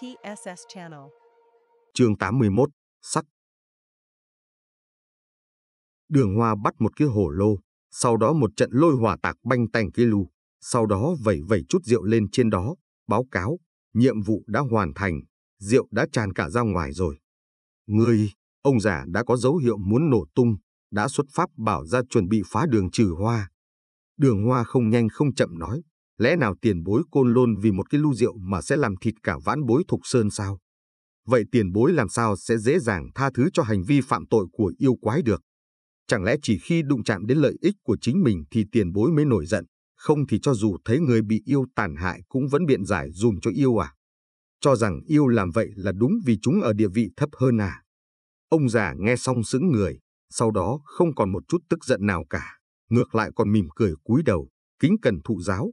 TSS Channel. Chương 81, sắt. Đường Hoa bắt một cái hồ lô, sau đó một trận lôi hỏa tạc banh tành cái lù sau đó vẩy vẩy chút rượu lên trên đó, báo cáo, nhiệm vụ đã hoàn thành, rượu đã tràn cả ra ngoài rồi. người ông già đã có dấu hiệu muốn nổ tung, đã xuất pháp bảo ra chuẩn bị phá đường trừ hoa. Đường hoa không nhanh không chậm nói, Lẽ nào tiền bối côn lôn vì một cái lu rượu mà sẽ làm thịt cả vãn bối thục sơn sao? Vậy tiền bối làm sao sẽ dễ dàng tha thứ cho hành vi phạm tội của yêu quái được? Chẳng lẽ chỉ khi đụng chạm đến lợi ích của chính mình thì tiền bối mới nổi giận, không thì cho dù thấy người bị yêu tàn hại cũng vẫn biện giải dùm cho yêu à? Cho rằng yêu làm vậy là đúng vì chúng ở địa vị thấp hơn à? Ông già nghe xong sững người, sau đó không còn một chút tức giận nào cả, ngược lại còn mỉm cười cúi đầu, kính cần thụ giáo,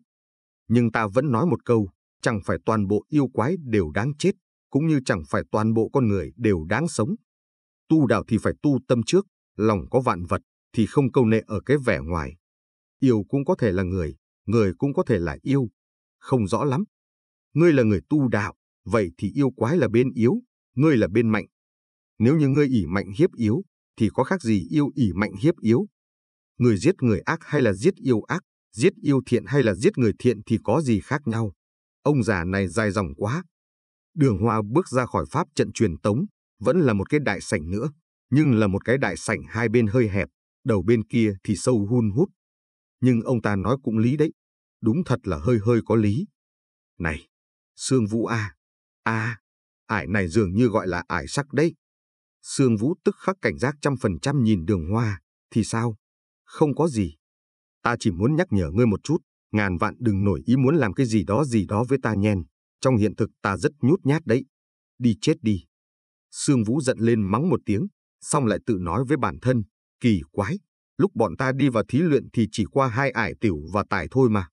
nhưng ta vẫn nói một câu, chẳng phải toàn bộ yêu quái đều đáng chết, cũng như chẳng phải toàn bộ con người đều đáng sống. Tu đạo thì phải tu tâm trước, lòng có vạn vật thì không câu nệ ở cái vẻ ngoài. Yêu cũng có thể là người, người cũng có thể là yêu. Không rõ lắm. Ngươi là người tu đạo, vậy thì yêu quái là bên yếu, ngươi là bên mạnh. Nếu như ngươi ỉ mạnh hiếp yếu, thì có khác gì yêu ỉ mạnh hiếp yếu. Người giết người ác hay là giết yêu ác, giết yêu thiện hay là giết người thiện thì có gì khác nhau. Ông già này dài dòng quá. Đường Hoa bước ra khỏi pháp trận truyền tống, vẫn là một cái đại sảnh nữa, nhưng là một cái đại sảnh hai bên hơi hẹp, đầu bên kia thì sâu hun hút. Nhưng ông ta nói cũng lý đấy, đúng thật là hơi hơi có lý. Này, Sương Vũ A, A, ải này dường như gọi là ải sắc đấy. Sương Vũ tức khắc cảnh giác trăm phần trăm nhìn đường hoa, thì sao? Không có gì, Ta chỉ muốn nhắc nhở ngươi một chút, ngàn vạn đừng nổi ý muốn làm cái gì đó gì đó với ta nhen. Trong hiện thực ta rất nhút nhát đấy. Đi chết đi. Sương Vũ giận lên mắng một tiếng, xong lại tự nói với bản thân. Kỳ quái, lúc bọn ta đi vào thí luyện thì chỉ qua hai ải tiểu và tải thôi mà.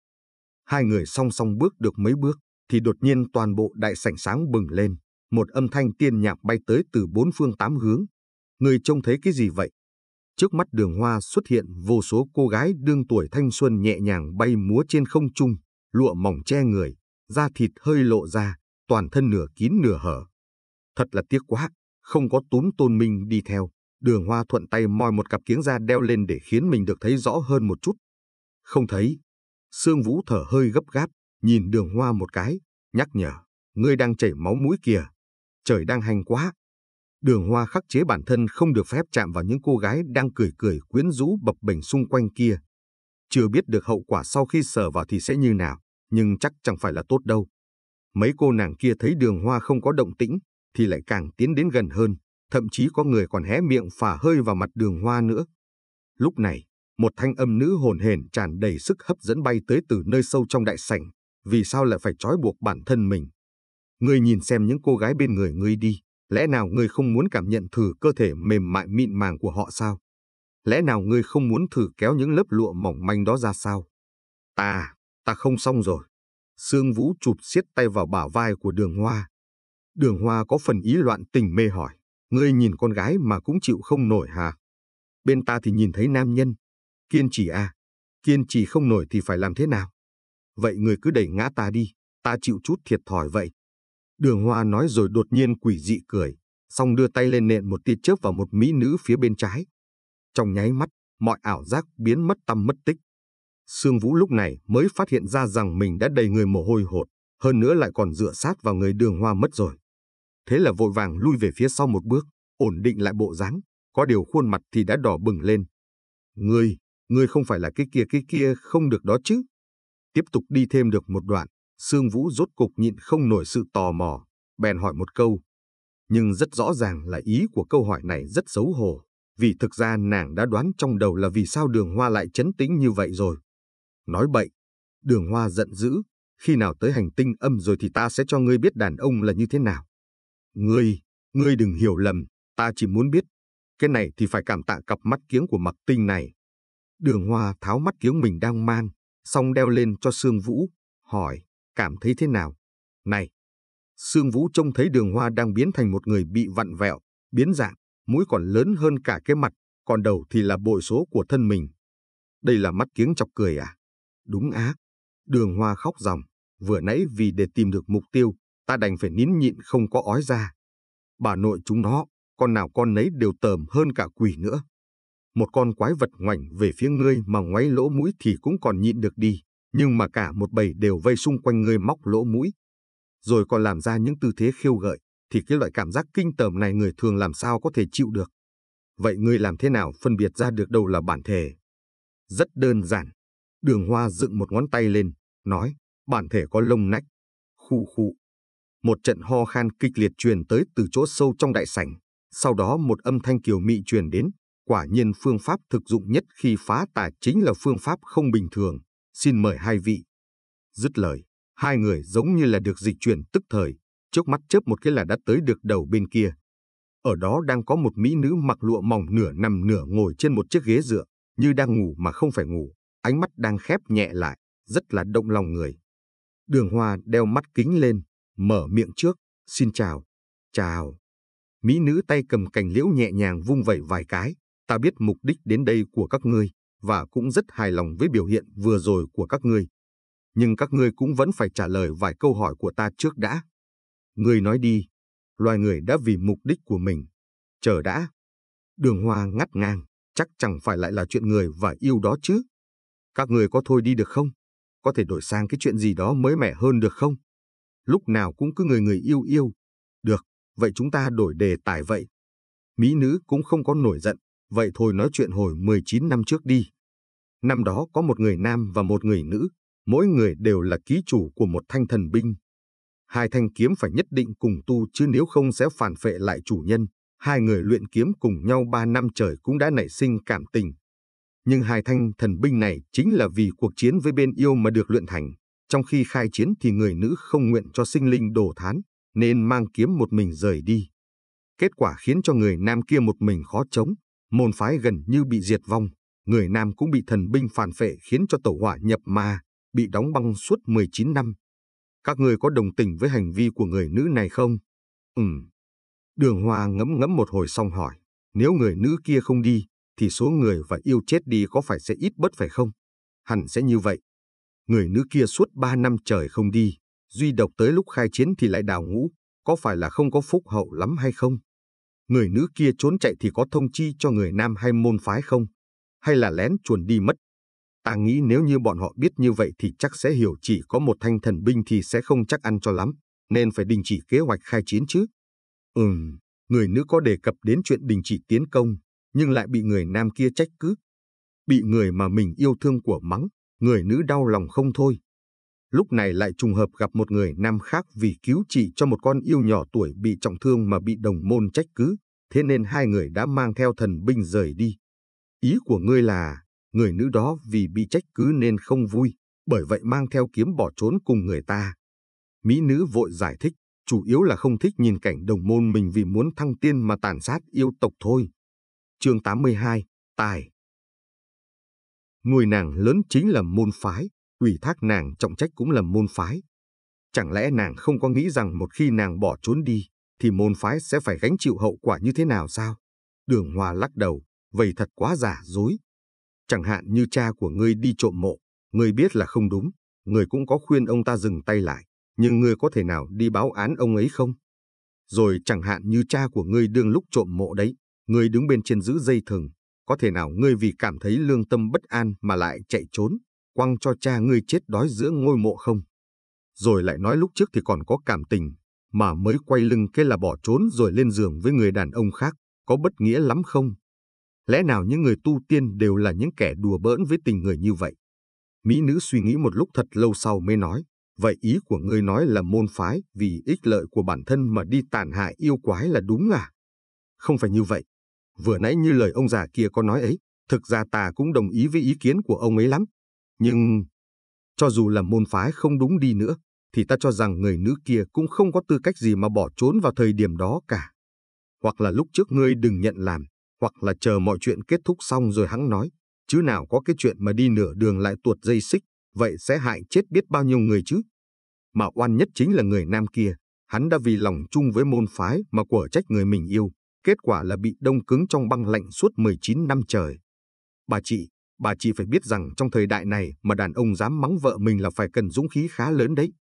Hai người song song bước được mấy bước, thì đột nhiên toàn bộ đại sảnh sáng bừng lên. Một âm thanh tiên nhạc bay tới từ bốn phương tám hướng. Người trông thấy cái gì vậy? trước mắt đường hoa xuất hiện vô số cô gái đương tuổi thanh xuân nhẹ nhàng bay múa trên không trung, lụa mỏng che người, da thịt hơi lộ ra, toàn thân nửa kín nửa hở. Thật là tiếc quá, không có túm tôn minh đi theo. Đường hoa thuận tay moi một cặp kiếng da đeo lên để khiến mình được thấy rõ hơn một chút. Không thấy. Sương Vũ thở hơi gấp gáp, nhìn đường hoa một cái, nhắc nhở. Ngươi đang chảy máu mũi kìa. Trời đang hành quá, Đường Hoa khắc chế bản thân không được phép chạm vào những cô gái đang cười cười quyến rũ bập bềnh xung quanh kia. Chưa biết được hậu quả sau khi sờ vào thì sẽ như nào, nhưng chắc chẳng phải là tốt đâu. Mấy cô nàng kia thấy đường Hoa không có động tĩnh, thì lại càng tiến đến gần hơn, thậm chí có người còn hé miệng phả hơi vào mặt đường Hoa nữa. Lúc này, một thanh âm nữ hồn hển tràn đầy sức hấp dẫn bay tới từ nơi sâu trong đại sảnh, vì sao lại phải trói buộc bản thân mình. người nhìn xem những cô gái bên người ngươi đi, Lẽ nào ngươi không muốn cảm nhận thử cơ thể mềm mại mịn màng của họ sao? Lẽ nào ngươi không muốn thử kéo những lớp lụa mỏng manh đó ra sao? Ta, à, ta không xong rồi. Sương Vũ chụp xiết tay vào bả vai của đường hoa. Đường hoa có phần ý loạn tình mê hỏi. Ngươi nhìn con gái mà cũng chịu không nổi hả? Bên ta thì nhìn thấy nam nhân. Kiên trì à? Kiên trì không nổi thì phải làm thế nào? Vậy người cứ đẩy ngã ta đi, ta chịu chút thiệt thòi vậy. Đường Hoa nói rồi đột nhiên quỷ dị cười, xong đưa tay lên nện một tia chớp vào một mỹ nữ phía bên trái. Trong nháy mắt, mọi ảo giác biến mất tâm mất tích. Sương Vũ lúc này mới phát hiện ra rằng mình đã đầy người mồ hôi hột, hơn nữa lại còn dựa sát vào người đường hoa mất rồi. Thế là vội vàng lui về phía sau một bước, ổn định lại bộ dáng, có điều khuôn mặt thì đã đỏ bừng lên. Ngươi, ngươi không phải là cái kia cái kia không được đó chứ. Tiếp tục đi thêm được một đoạn, Sương Vũ rốt cục nhịn không nổi sự tò mò, bèn hỏi một câu. Nhưng rất rõ ràng là ý của câu hỏi này rất xấu hổ, vì thực ra nàng đã đoán trong đầu là vì sao đường hoa lại chấn tĩnh như vậy rồi. Nói bậy, đường hoa giận dữ, khi nào tới hành tinh âm rồi thì ta sẽ cho ngươi biết đàn ông là như thế nào. Ngươi, ngươi đừng hiểu lầm, ta chỉ muốn biết. Cái này thì phải cảm tạ cặp mắt kiếng của mặt tinh này. Đường hoa tháo mắt kiếng mình đang mang, xong đeo lên cho Sương Vũ, hỏi cảm thấy thế nào? Này! Sương Vũ trông thấy đường hoa đang biến thành một người bị vặn vẹo, biến dạng, mũi còn lớn hơn cả cái mặt, còn đầu thì là bội số của thân mình. Đây là mắt kiếng chọc cười à? Đúng á. Đường hoa khóc ròng, vừa nãy vì để tìm được mục tiêu, ta đành phải nín nhịn không có ói ra. Bà nội chúng nó, con nào con nấy đều tởm hơn cả quỷ nữa. Một con quái vật ngoảnh về phía ngươi mà ngoáy lỗ mũi thì cũng còn nhịn được đi nhưng mà cả một bầy đều vây xung quanh người móc lỗ mũi. Rồi còn làm ra những tư thế khiêu gợi, thì cái loại cảm giác kinh tởm này người thường làm sao có thể chịu được. Vậy người làm thế nào phân biệt ra được đâu là bản thể? Rất đơn giản. Đường hoa dựng một ngón tay lên, nói, bản thể có lông nách. Khụ khụ. Một trận ho khan kịch liệt truyền tới từ chỗ sâu trong đại sảnh. Sau đó một âm thanh kiều mị truyền đến. Quả nhiên phương pháp thực dụng nhất khi phá tà chính là phương pháp không bình thường xin mời hai vị. Dứt lời, hai người giống như là được dịch chuyển tức thời, chớp mắt chớp một cái là đã tới được đầu bên kia. Ở đó đang có một mỹ nữ mặc lụa mỏng nửa nằm nửa ngồi trên một chiếc ghế dựa, như đang ngủ mà không phải ngủ, ánh mắt đang khép nhẹ lại, rất là động lòng người. Đường Hoa đeo mắt kính lên, mở miệng trước, xin chào, chào. Mỹ nữ tay cầm cành liễu nhẹ nhàng vung vẩy vài cái, ta biết mục đích đến đây của các ngươi, và cũng rất hài lòng với biểu hiện vừa rồi của các ngươi. Nhưng các ngươi cũng vẫn phải trả lời vài câu hỏi của ta trước đã. Ngươi nói đi, loài người đã vì mục đích của mình. Chờ đã. Đường hoa ngắt ngang, chắc chẳng phải lại là chuyện người và yêu đó chứ. Các ngươi có thôi đi được không? Có thể đổi sang cái chuyện gì đó mới mẻ hơn được không? Lúc nào cũng cứ người người yêu yêu. Được, vậy chúng ta đổi đề tài vậy. Mỹ nữ cũng không có nổi giận, vậy thôi nói chuyện hồi 19 năm trước đi. Năm đó có một người nam và một người nữ, mỗi người đều là ký chủ của một thanh thần binh. Hai thanh kiếm phải nhất định cùng tu chứ nếu không sẽ phản phệ lại chủ nhân. Hai người luyện kiếm cùng nhau ba năm trời cũng đã nảy sinh cảm tình. Nhưng hai thanh thần binh này chính là vì cuộc chiến với bên yêu mà được luyện thành. Trong khi khai chiến thì người nữ không nguyện cho sinh linh đổ thán, nên mang kiếm một mình rời đi. Kết quả khiến cho người nam kia một mình khó chống, môn phái gần như bị diệt vong người Nam cũng bị thần binh phản phệ khiến cho tẩu hỏa nhập ma, bị đóng băng suốt 19 năm. Các người có đồng tình với hành vi của người nữ này không? Ừm. Đường Hoa ngẫm ngẫm một hồi xong hỏi, nếu người nữ kia không đi, thì số người và yêu chết đi có phải sẽ ít bớt phải không? Hẳn sẽ như vậy. Người nữ kia suốt ba năm trời không đi, duy độc tới lúc khai chiến thì lại đào ngũ, có phải là không có phúc hậu lắm hay không? Người nữ kia trốn chạy thì có thông chi cho người nam hay môn phái không? hay là lén chuồn đi mất. Ta nghĩ nếu như bọn họ biết như vậy thì chắc sẽ hiểu chỉ có một thanh thần binh thì sẽ không chắc ăn cho lắm, nên phải đình chỉ kế hoạch khai chiến chứ. Ừm, người nữ có đề cập đến chuyện đình chỉ tiến công, nhưng lại bị người nam kia trách cứ. Bị người mà mình yêu thương của mắng, người nữ đau lòng không thôi. Lúc này lại trùng hợp gặp một người nam khác vì cứu trị cho một con yêu nhỏ tuổi bị trọng thương mà bị đồng môn trách cứ, thế nên hai người đã mang theo thần binh rời đi. Ý của ngươi là, người nữ đó vì bị trách cứ nên không vui, bởi vậy mang theo kiếm bỏ trốn cùng người ta. Mỹ nữ vội giải thích, chủ yếu là không thích nhìn cảnh đồng môn mình vì muốn thăng tiên mà tàn sát yêu tộc thôi. chương 82, Tài Nuôi nàng lớn chính là môn phái, ủy thác nàng trọng trách cũng là môn phái. Chẳng lẽ nàng không có nghĩ rằng một khi nàng bỏ trốn đi, thì môn phái sẽ phải gánh chịu hậu quả như thế nào sao? Đường Hòa lắc đầu, vậy thật quá giả dối. Chẳng hạn như cha của ngươi đi trộm mộ, ngươi biết là không đúng, ngươi cũng có khuyên ông ta dừng tay lại, nhưng ngươi có thể nào đi báo án ông ấy không? Rồi chẳng hạn như cha của ngươi đương lúc trộm mộ đấy, ngươi đứng bên trên giữ dây thừng, có thể nào ngươi vì cảm thấy lương tâm bất an mà lại chạy trốn, quăng cho cha ngươi chết đói giữa ngôi mộ không? Rồi lại nói lúc trước thì còn có cảm tình, mà mới quay lưng cái là bỏ trốn rồi lên giường với người đàn ông khác, có bất nghĩa lắm không? Lẽ nào những người tu tiên đều là những kẻ đùa bỡn với tình người như vậy? Mỹ nữ suy nghĩ một lúc thật lâu sau mới nói, vậy ý của ngươi nói là môn phái vì ích lợi của bản thân mà đi tàn hại yêu quái là đúng à? Không phải như vậy. Vừa nãy như lời ông già kia có nói ấy, thực ra ta cũng đồng ý với ý kiến của ông ấy lắm. Nhưng, cho dù là môn phái không đúng đi nữa, thì ta cho rằng người nữ kia cũng không có tư cách gì mà bỏ trốn vào thời điểm đó cả. Hoặc là lúc trước ngươi đừng nhận làm, hoặc là chờ mọi chuyện kết thúc xong rồi hắn nói, chứ nào có cái chuyện mà đi nửa đường lại tuột dây xích, vậy sẽ hại chết biết bao nhiêu người chứ. Mà oan nhất chính là người nam kia, hắn đã vì lòng chung với môn phái mà quở trách người mình yêu, kết quả là bị đông cứng trong băng lạnh suốt 19 năm trời. Bà chị, bà chị phải biết rằng trong thời đại này mà đàn ông dám mắng vợ mình là phải cần dũng khí khá lớn đấy.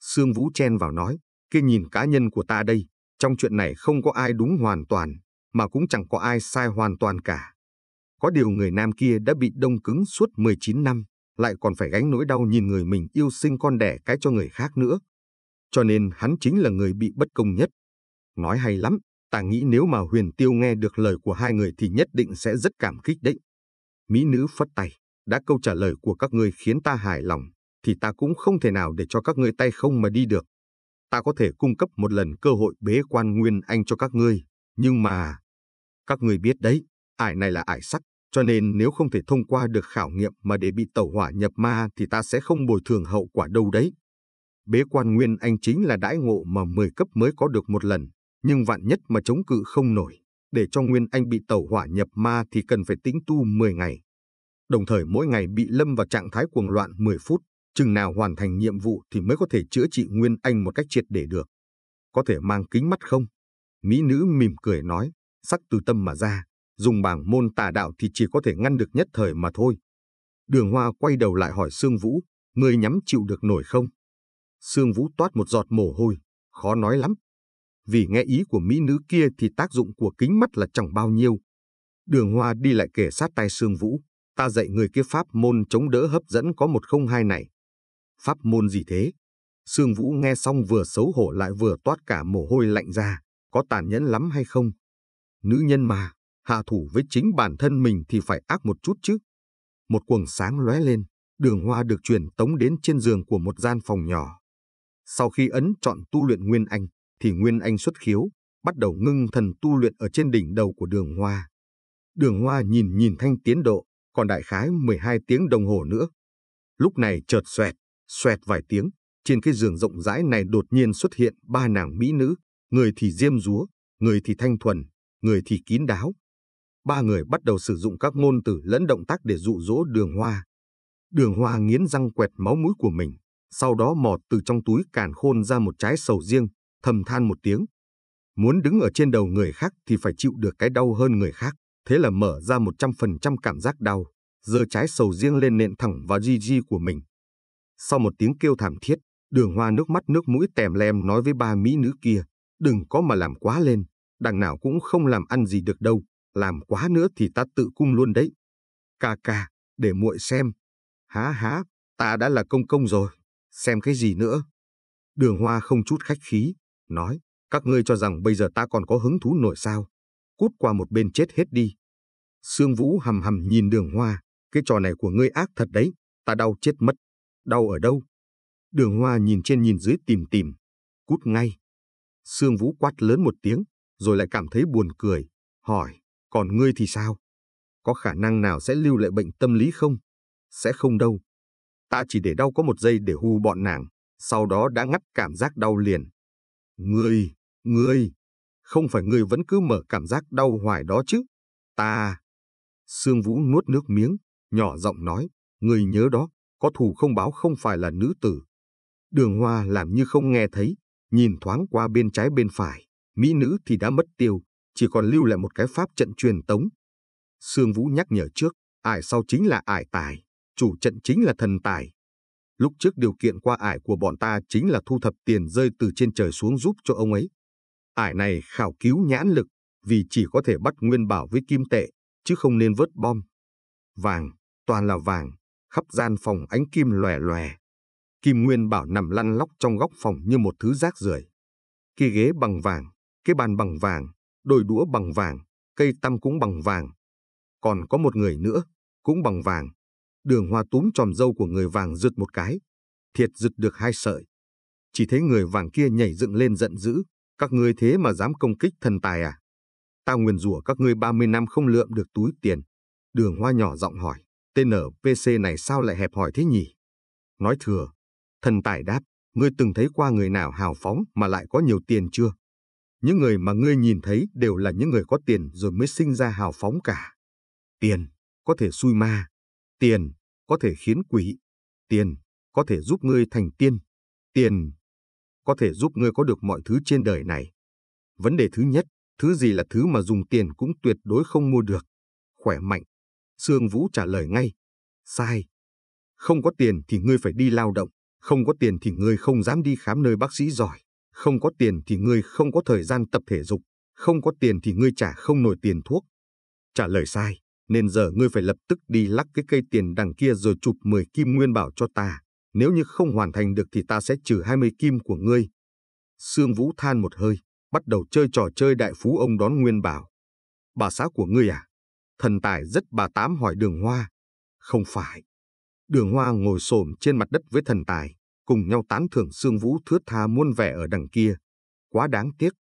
Sương Vũ chen vào nói, kia nhìn cá nhân của ta đây, trong chuyện này không có ai đúng hoàn toàn, mà cũng chẳng có ai sai hoàn toàn cả. Có điều người nam kia đã bị đông cứng suốt 19 năm, lại còn phải gánh nỗi đau nhìn người mình yêu sinh con đẻ cái cho người khác nữa. Cho nên hắn chính là người bị bất công nhất. Nói hay lắm, ta nghĩ nếu mà huyền tiêu nghe được lời của hai người thì nhất định sẽ rất cảm kích đấy. Mỹ nữ phất tay, đã câu trả lời của các ngươi khiến ta hài lòng, thì ta cũng không thể nào để cho các ngươi tay không mà đi được. Ta có thể cung cấp một lần cơ hội bế quan nguyên anh cho các ngươi, nhưng mà, các người biết đấy, ải này là ải sắt, cho nên nếu không thể thông qua được khảo nghiệm mà để bị tẩu hỏa nhập ma thì ta sẽ không bồi thường hậu quả đâu đấy. Bế quan nguyên anh chính là đãi ngộ mà 10 cấp mới có được một lần, nhưng vạn nhất mà chống cự không nổi, để cho nguyên anh bị tẩu hỏa nhập ma thì cần phải tính tu 10 ngày. Đồng thời mỗi ngày bị lâm vào trạng thái cuồng loạn 10 phút, chừng nào hoàn thành nhiệm vụ thì mới có thể chữa trị nguyên anh một cách triệt để được. Có thể mang kính mắt không? Mỹ nữ mỉm cười nói, sắc từ tâm mà ra, dùng bảng môn tà đạo thì chỉ có thể ngăn được nhất thời mà thôi. Đường Hoa quay đầu lại hỏi Sương Vũ, ngươi nhắm chịu được nổi không? Sương Vũ toát một giọt mồ hôi, khó nói lắm. Vì nghe ý của mỹ nữ kia thì tác dụng của kính mắt là chẳng bao nhiêu. Đường Hoa đi lại kể sát tai Sương Vũ, ta dạy người kia pháp môn chống đỡ hấp dẫn có một không hai này. Pháp môn gì thế? Sương Vũ nghe xong vừa xấu hổ lại vừa toát cả mồ hôi lạnh ra có tàn nhẫn lắm hay không. Nữ nhân mà, hạ thủ với chính bản thân mình thì phải ác một chút chứ. Một quầng sáng lóe lên, đường hoa được truyền tống đến trên giường của một gian phòng nhỏ. Sau khi ấn chọn tu luyện Nguyên Anh, thì Nguyên Anh xuất khiếu, bắt đầu ngưng thần tu luyện ở trên đỉnh đầu của đường hoa. Đường hoa nhìn nhìn thanh tiến độ, còn đại khái 12 tiếng đồng hồ nữa. Lúc này chợt xoẹt, xoẹt vài tiếng, trên cái giường rộng rãi này đột nhiên xuất hiện ba nàng mỹ nữ, người thì diêm dúa, người thì thanh thuần, người thì kín đáo. Ba người bắt đầu sử dụng các ngôn từ lẫn động tác để dụ dỗ đường hoa. Đường hoa nghiến răng quẹt máu mũi của mình, sau đó mọt từ trong túi càn khôn ra một trái sầu riêng, thầm than một tiếng. Muốn đứng ở trên đầu người khác thì phải chịu được cái đau hơn người khác, thế là mở ra 100% cảm giác đau, giơ trái sầu riêng lên nện thẳng vào di di của mình. Sau một tiếng kêu thảm thiết, đường hoa nước mắt nước mũi tèm lem nói với ba mỹ nữ kia, Đừng có mà làm quá lên, đằng nào cũng không làm ăn gì được đâu, làm quá nữa thì ta tự cung luôn đấy. Ca ca, để muội xem. Há há, ta đã là công công rồi, xem cái gì nữa. Đường hoa không chút khách khí, nói, các ngươi cho rằng bây giờ ta còn có hứng thú nổi sao. Cút qua một bên chết hết đi. Sương Vũ hầm hầm nhìn đường hoa, cái trò này của ngươi ác thật đấy, ta đau chết mất. Đau ở đâu? Đường hoa nhìn trên nhìn dưới tìm tìm. Cút ngay. Sương Vũ quát lớn một tiếng, rồi lại cảm thấy buồn cười, hỏi, còn ngươi thì sao? Có khả năng nào sẽ lưu lại bệnh tâm lý không? Sẽ không đâu. Ta chỉ để đau có một giây để hù bọn nàng, sau đó đã ngắt cảm giác đau liền. Ngươi, ngươi, không phải ngươi vẫn cứ mở cảm giác đau hoài đó chứ? Ta... Sương Vũ nuốt nước miếng, nhỏ giọng nói, ngươi nhớ đó, có thù không báo không phải là nữ tử. Đường Hoa làm như không nghe thấy, nhìn thoáng qua bên trái bên phải, mỹ nữ thì đã mất tiêu, chỉ còn lưu lại một cái pháp trận truyền tống. Sương Vũ nhắc nhở trước, ải sau chính là ải tài, chủ trận chính là thần tài. Lúc trước điều kiện qua ải của bọn ta chính là thu thập tiền rơi từ trên trời xuống giúp cho ông ấy. Ải này khảo cứu nhãn lực, vì chỉ có thể bắt nguyên bảo với kim tệ, chứ không nên vớt bom. Vàng, toàn là vàng, khắp gian phòng ánh kim lòe lòe. Kim Nguyên Bảo nằm lăn lóc trong góc phòng như một thứ rác rưởi. Cái ghế bằng vàng, cái bàn bằng vàng, đôi đũa bằng vàng, cây tăm cũng bằng vàng. Còn có một người nữa, cũng bằng vàng. Đường hoa túm tròm dâu của người vàng giựt một cái. Thiệt giựt được hai sợi. Chỉ thấy người vàng kia nhảy dựng lên giận dữ. Các ngươi thế mà dám công kích thần tài à? Tao nguyền rủa các ngươi 30 năm không lượm được túi tiền. Đường hoa nhỏ giọng hỏi. Tên ở PC này sao lại hẹp hỏi thế nhỉ? Nói thừa, Thần Tài đáp, ngươi từng thấy qua người nào hào phóng mà lại có nhiều tiền chưa? Những người mà ngươi nhìn thấy đều là những người có tiền rồi mới sinh ra hào phóng cả. Tiền có thể xui ma, tiền có thể khiến quỷ, tiền có thể giúp ngươi thành tiên, tiền có thể giúp ngươi có được mọi thứ trên đời này. Vấn đề thứ nhất, thứ gì là thứ mà dùng tiền cũng tuyệt đối không mua được? Khỏe mạnh. Sương Vũ trả lời ngay. Sai. Không có tiền thì ngươi phải đi lao động. Không có tiền thì người không dám đi khám nơi bác sĩ giỏi. Không có tiền thì người không có thời gian tập thể dục. Không có tiền thì người trả không nổi tiền thuốc. Trả lời sai, nên giờ ngươi phải lập tức đi lắc cái cây tiền đằng kia rồi chụp 10 kim nguyên bảo cho ta. Nếu như không hoàn thành được thì ta sẽ trừ 20 kim của ngươi. Sương Vũ than một hơi, bắt đầu chơi trò chơi đại phú ông đón nguyên bảo. Bà xã của ngươi à? Thần tài rất bà tám hỏi đường hoa. Không phải, Đường Hoa ngồi xổm trên mặt đất với thần tài, cùng nhau tán thưởng Sương Vũ thướt tha muôn vẻ ở đằng kia. Quá đáng tiếc.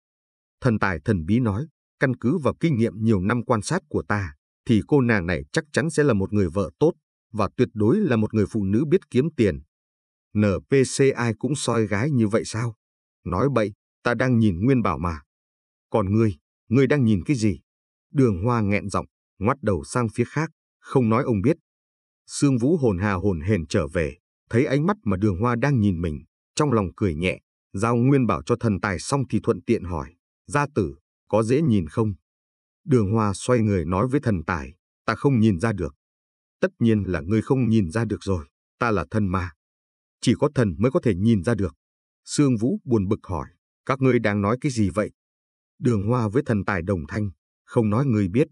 Thần tài thần bí nói, căn cứ vào kinh nghiệm nhiều năm quan sát của ta, thì cô nàng này chắc chắn sẽ là một người vợ tốt và tuyệt đối là một người phụ nữ biết kiếm tiền. NPC ai cũng soi gái như vậy sao? Nói bậy, ta đang nhìn Nguyên Bảo mà. Còn ngươi, ngươi đang nhìn cái gì? Đường Hoa nghẹn giọng, ngoắt đầu sang phía khác, không nói ông biết, Sương Vũ hồn hà hồn hển trở về, thấy ánh mắt mà đường hoa đang nhìn mình, trong lòng cười nhẹ. Giao Nguyên bảo cho thần tài xong thì thuận tiện hỏi, gia tử, có dễ nhìn không? Đường hoa xoay người nói với thần tài, ta không nhìn ra được. Tất nhiên là ngươi không nhìn ra được rồi, ta là thần mà. Chỉ có thần mới có thể nhìn ra được. Sương Vũ buồn bực hỏi, các ngươi đang nói cái gì vậy? Đường hoa với thần tài đồng thanh, không nói người biết.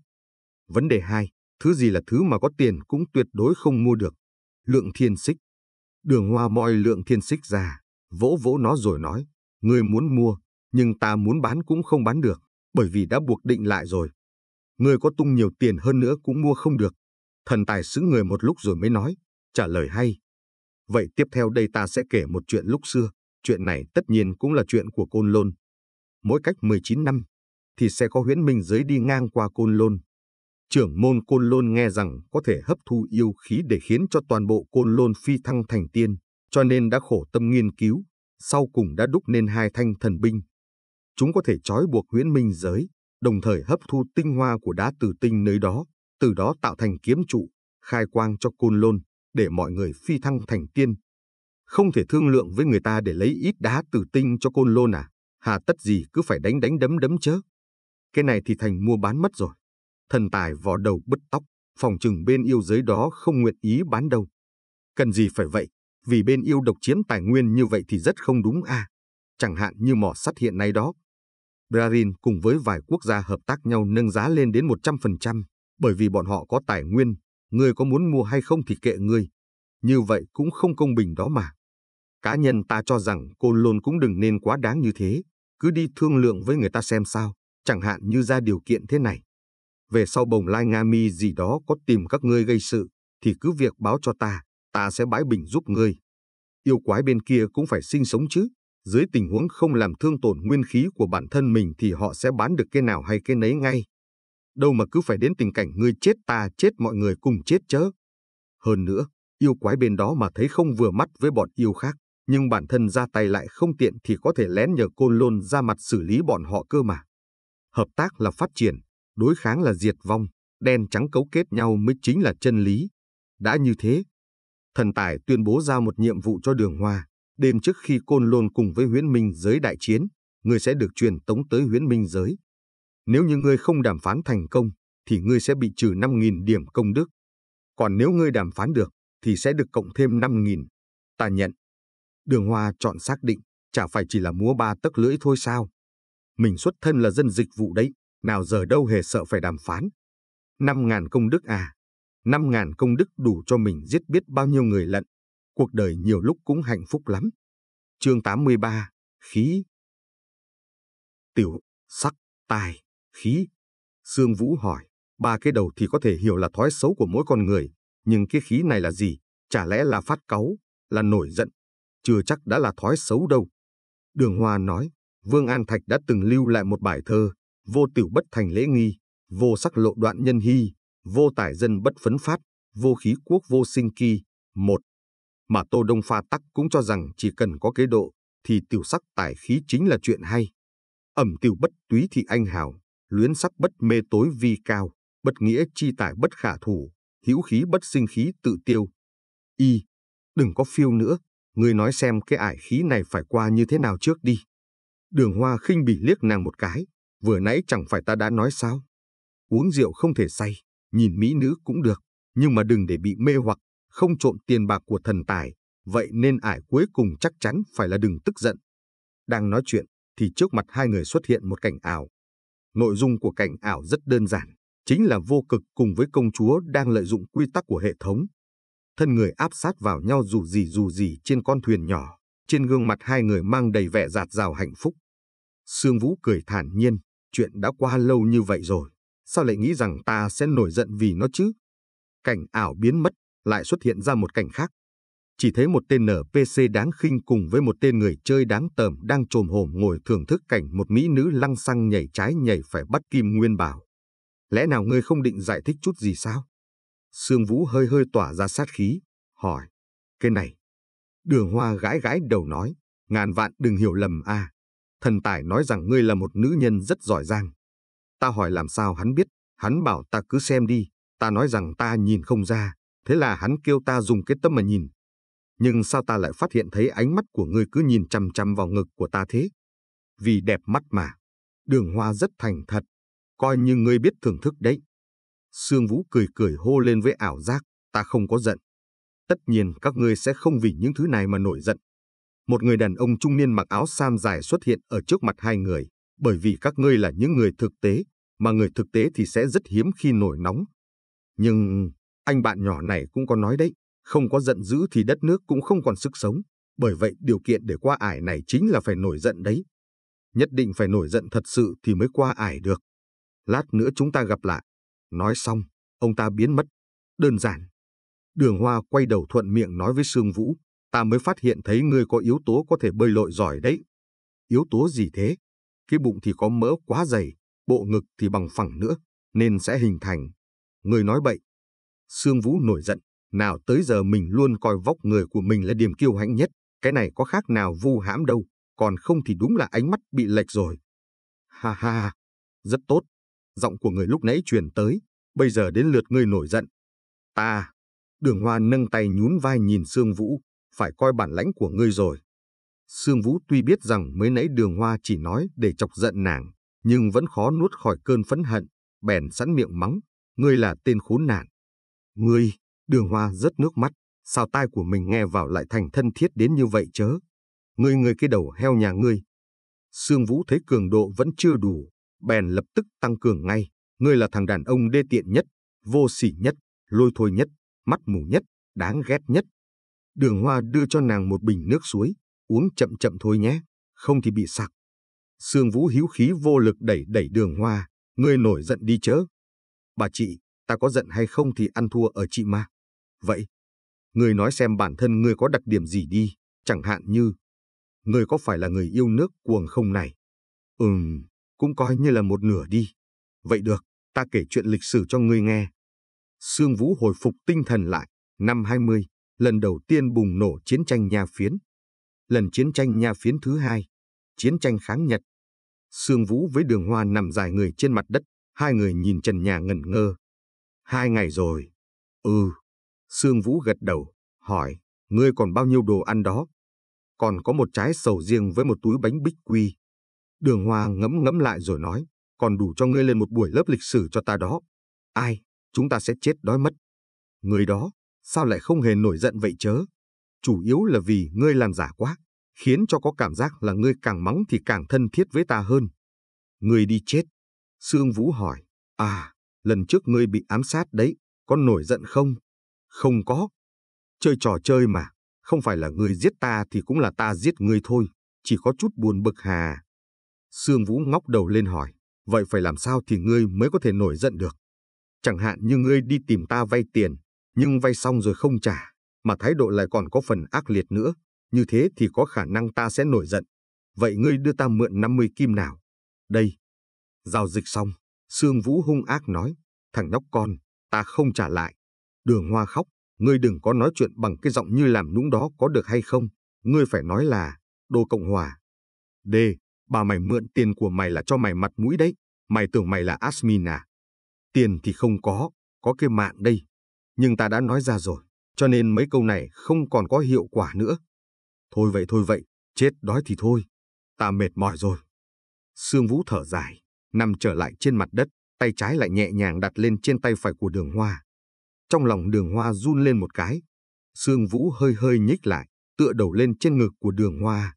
Vấn đề 2, Thứ gì là thứ mà có tiền cũng tuyệt đối không mua được. Lượng thiên xích. Đường hoa moi lượng thiên xích ra, vỗ vỗ nó rồi nói. Người muốn mua, nhưng ta muốn bán cũng không bán được, bởi vì đã buộc định lại rồi. Người có tung nhiều tiền hơn nữa cũng mua không được. Thần tài xứ người một lúc rồi mới nói, trả lời hay. Vậy tiếp theo đây ta sẽ kể một chuyện lúc xưa. Chuyện này tất nhiên cũng là chuyện của Côn Lôn. Mỗi cách 19 năm, thì sẽ có huyễn minh giới đi ngang qua Côn Lôn trưởng môn Côn Lôn nghe rằng có thể hấp thu yêu khí để khiến cho toàn bộ Côn Lôn phi thăng thành tiên, cho nên đã khổ tâm nghiên cứu, sau cùng đã đúc nên hai thanh thần binh. Chúng có thể trói buộc huyễn minh giới, đồng thời hấp thu tinh hoa của đá tử tinh nơi đó, từ đó tạo thành kiếm trụ, khai quang cho Côn Lôn, để mọi người phi thăng thành tiên. Không thể thương lượng với người ta để lấy ít đá tử tinh cho Côn Lôn à, hà tất gì cứ phải đánh đánh đấm đấm chớ. Cái này thì thành mua bán mất rồi thần tài vò đầu bứt tóc, phòng trừng bên yêu giới đó không nguyện ý bán đâu. Cần gì phải vậy, vì bên yêu độc chiếm tài nguyên như vậy thì rất không đúng à. Chẳng hạn như mỏ sắt hiện nay đó. Brazil cùng với vài quốc gia hợp tác nhau nâng giá lên đến 100%, bởi vì bọn họ có tài nguyên, người có muốn mua hay không thì kệ người Như vậy cũng không công bình đó mà. Cá nhân ta cho rằng cô lôn cũng đừng nên quá đáng như thế, cứ đi thương lượng với người ta xem sao, chẳng hạn như ra điều kiện thế này về sau bồng lai Nga mi gì đó có tìm các ngươi gây sự, thì cứ việc báo cho ta, ta sẽ bãi bình giúp ngươi. Yêu quái bên kia cũng phải sinh sống chứ, dưới tình huống không làm thương tổn nguyên khí của bản thân mình thì họ sẽ bán được cái nào hay cái nấy ngay. Đâu mà cứ phải đến tình cảnh ngươi chết ta chết mọi người cùng chết chớ. Hơn nữa, yêu quái bên đó mà thấy không vừa mắt với bọn yêu khác, nhưng bản thân ra tay lại không tiện thì có thể lén nhờ côn lôn ra mặt xử lý bọn họ cơ mà. Hợp tác là phát triển, đối kháng là diệt vong, đen trắng cấu kết nhau mới chính là chân lý. Đã như thế, thần tài tuyên bố giao một nhiệm vụ cho đường hoa, đêm trước khi côn lôn cùng với huyễn minh giới đại chiến, ngươi sẽ được truyền tống tới huyễn minh giới. Nếu như ngươi không đàm phán thành công, thì ngươi sẽ bị trừ 5.000 điểm công đức. Còn nếu ngươi đàm phán được, thì sẽ được cộng thêm 5.000. Ta nhận. Đường Hoa chọn xác định, chả phải chỉ là múa ba tấc lưỡi thôi sao. Mình xuất thân là dân dịch vụ đấy, nào giờ đâu hề sợ phải đàm phán. Năm ngàn công đức à, năm ngàn công đức đủ cho mình giết biết bao nhiêu người lận, cuộc đời nhiều lúc cũng hạnh phúc lắm. chương 83, Khí Tiểu, sắc, tài, khí. Sương Vũ hỏi, ba cái đầu thì có thể hiểu là thói xấu của mỗi con người, nhưng cái khí này là gì? Chả lẽ là phát cáu, là nổi giận, chưa chắc đã là thói xấu đâu. Đường Hoa nói, Vương An Thạch đã từng lưu lại một bài thơ vô tiểu bất thành lễ nghi, vô sắc lộ đoạn nhân hy, vô tải dân bất phấn phát, vô khí quốc vô sinh kỳ. Một, mà Tô Đông Pha Tắc cũng cho rằng chỉ cần có kế độ, thì tiểu sắc tải khí chính là chuyện hay. Ẩm tiểu bất túy thị anh hào, luyến sắc bất mê tối vi cao, bất nghĩa chi tải bất khả thủ, hữu khí bất sinh khí tự tiêu. Y, đừng có phiêu nữa, ngươi nói xem cái ải khí này phải qua như thế nào trước đi. Đường hoa khinh bỉ liếc nàng một cái, vừa nãy chẳng phải ta đã nói sao? Uống rượu không thể say, nhìn mỹ nữ cũng được, nhưng mà đừng để bị mê hoặc, không trộm tiền bạc của thần tài, vậy nên ải cuối cùng chắc chắn phải là đừng tức giận. Đang nói chuyện, thì trước mặt hai người xuất hiện một cảnh ảo. Nội dung của cảnh ảo rất đơn giản, chính là vô cực cùng với công chúa đang lợi dụng quy tắc của hệ thống. Thân người áp sát vào nhau dù gì dù gì trên con thuyền nhỏ, trên gương mặt hai người mang đầy vẻ giạt rào hạnh phúc. Sương Vũ cười thản nhiên, Chuyện đã qua lâu như vậy rồi, sao lại nghĩ rằng ta sẽ nổi giận vì nó chứ? Cảnh ảo biến mất, lại xuất hiện ra một cảnh khác. Chỉ thấy một tên NPC đáng khinh cùng với một tên người chơi đáng tởm đang trồm hổm ngồi thưởng thức cảnh một mỹ nữ lăng xăng nhảy trái nhảy phải bắt kim nguyên bảo. Lẽ nào ngươi không định giải thích chút gì sao? Sương Vũ hơi hơi tỏa ra sát khí, hỏi. Cái này. Đường Hoa gái gái đầu nói, ngàn vạn đừng hiểu lầm a à. Thần Tài nói rằng ngươi là một nữ nhân rất giỏi giang. Ta hỏi làm sao hắn biết, hắn bảo ta cứ xem đi, ta nói rằng ta nhìn không ra, thế là hắn kêu ta dùng cái tâm mà nhìn. Nhưng sao ta lại phát hiện thấy ánh mắt của ngươi cứ nhìn chằm chằm vào ngực của ta thế? Vì đẹp mắt mà. Đường hoa rất thành thật. Coi như ngươi biết thưởng thức đấy. Sương Vũ cười cười hô lên với ảo giác, ta không có giận. Tất nhiên các ngươi sẽ không vì những thứ này mà nổi giận một người đàn ông trung niên mặc áo sam dài xuất hiện ở trước mặt hai người, bởi vì các ngươi là những người thực tế, mà người thực tế thì sẽ rất hiếm khi nổi nóng. Nhưng, anh bạn nhỏ này cũng có nói đấy, không có giận dữ thì đất nước cũng không còn sức sống, bởi vậy điều kiện để qua ải này chính là phải nổi giận đấy. Nhất định phải nổi giận thật sự thì mới qua ải được. Lát nữa chúng ta gặp lại. Nói xong, ông ta biến mất. Đơn giản. Đường Hoa quay đầu thuận miệng nói với Sương Vũ ta mới phát hiện thấy ngươi có yếu tố có thể bơi lội giỏi đấy. Yếu tố gì thế? Cái bụng thì có mỡ quá dày, bộ ngực thì bằng phẳng nữa, nên sẽ hình thành. Ngươi nói bậy. Sương Vũ nổi giận, nào tới giờ mình luôn coi vóc người của mình là điểm kiêu hãnh nhất, cái này có khác nào vu hãm đâu, còn không thì đúng là ánh mắt bị lệch rồi. Ha ha, rất tốt. Giọng của người lúc nãy truyền tới, bây giờ đến lượt ngươi nổi giận. Ta, đường hoa nâng tay nhún vai nhìn Sương Vũ, phải coi bản lãnh của ngươi rồi. Sương Vũ tuy biết rằng mới nãy đường hoa chỉ nói để chọc giận nàng, nhưng vẫn khó nuốt khỏi cơn phẫn hận, bèn sẵn miệng mắng, ngươi là tên khốn nạn. Ngươi, đường hoa rất nước mắt, sao tai của mình nghe vào lại thành thân thiết đến như vậy chớ. Ngươi ngươi cái đầu heo nhà ngươi. Sương Vũ thấy cường độ vẫn chưa đủ, bèn lập tức tăng cường ngay. Ngươi là thằng đàn ông đê tiện nhất, vô sỉ nhất, lôi thôi nhất, mắt mù nhất, đáng ghét nhất, Đường Hoa đưa cho nàng một bình nước suối, uống chậm chậm thôi nhé, không thì bị sặc. Sương Vũ hiếu khí vô lực đẩy đẩy đường Hoa, ngươi nổi giận đi chớ. Bà chị, ta có giận hay không thì ăn thua ở chị mà. Vậy, ngươi nói xem bản thân ngươi có đặc điểm gì đi, chẳng hạn như, ngươi có phải là người yêu nước cuồng không này? Ừm, cũng coi như là một nửa đi. Vậy được, ta kể chuyện lịch sử cho ngươi nghe. Sương Vũ hồi phục tinh thần lại, năm 20, lần đầu tiên bùng nổ chiến tranh nhà phiến. Lần chiến tranh nhà phiến thứ hai, chiến tranh kháng Nhật. Sương Vũ với đường hoa nằm dài người trên mặt đất, hai người nhìn trần nhà ngẩn ngơ. Hai ngày rồi. Ừ. Sương Vũ gật đầu, hỏi, ngươi còn bao nhiêu đồ ăn đó? Còn có một trái sầu riêng với một túi bánh bích quy. Đường hoa ngẫm ngẫm lại rồi nói, còn đủ cho ngươi lên một buổi lớp lịch sử cho ta đó. Ai, chúng ta sẽ chết đói mất. Người đó, sao lại không hề nổi giận vậy chớ? Chủ yếu là vì ngươi làm giả quá, khiến cho có cảm giác là ngươi càng mắng thì càng thân thiết với ta hơn. Ngươi đi chết. Sương Vũ hỏi, à, lần trước ngươi bị ám sát đấy, có nổi giận không? Không có. Chơi trò chơi mà, không phải là ngươi giết ta thì cũng là ta giết ngươi thôi, chỉ có chút buồn bực hà. Sương Vũ ngóc đầu lên hỏi, vậy phải làm sao thì ngươi mới có thể nổi giận được? Chẳng hạn như ngươi đi tìm ta vay tiền, nhưng vay xong rồi không trả, mà thái độ lại còn có phần ác liệt nữa, như thế thì có khả năng ta sẽ nổi giận. Vậy ngươi đưa ta mượn 50 kim nào? Đây. Giao dịch xong, Sương Vũ hung ác nói, thằng nhóc con, ta không trả lại. Đường Hoa khóc, ngươi đừng có nói chuyện bằng cái giọng như làm nũng đó có được hay không, ngươi phải nói là, đô Cộng Hòa. D. Bà mày mượn tiền của mày là cho mày mặt mũi đấy, mày tưởng mày là Asmin à? Tiền thì không có, có cái mạng đây, nhưng ta đã nói ra rồi, cho nên mấy câu này không còn có hiệu quả nữa. Thôi vậy thôi vậy, chết đói thì thôi, ta mệt mỏi rồi. Sương Vũ thở dài, nằm trở lại trên mặt đất, tay trái lại nhẹ nhàng đặt lên trên tay phải của đường hoa. Trong lòng đường hoa run lên một cái, Sương Vũ hơi hơi nhích lại, tựa đầu lên trên ngực của đường hoa.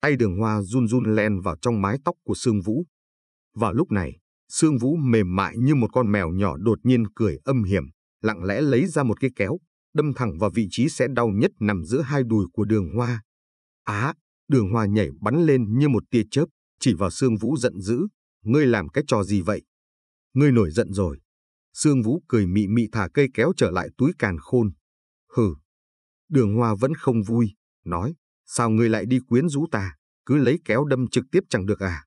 Tay đường hoa run run len vào trong mái tóc của Sương Vũ. Vào lúc này, Sương Vũ mềm mại như một con mèo nhỏ đột nhiên cười âm hiểm lặng lẽ lấy ra một cái kéo, đâm thẳng vào vị trí sẽ đau nhất nằm giữa hai đùi của đường hoa. Á, đường hoa nhảy bắn lên như một tia chớp, chỉ vào Sương Vũ giận dữ. Ngươi làm cái trò gì vậy? Ngươi nổi giận rồi. Sương Vũ cười mị mị thả cây kéo trở lại túi càn khôn. Hừ. Đường hoa vẫn không vui, nói. Sao ngươi lại đi quyến rũ ta? Cứ lấy kéo đâm trực tiếp chẳng được à?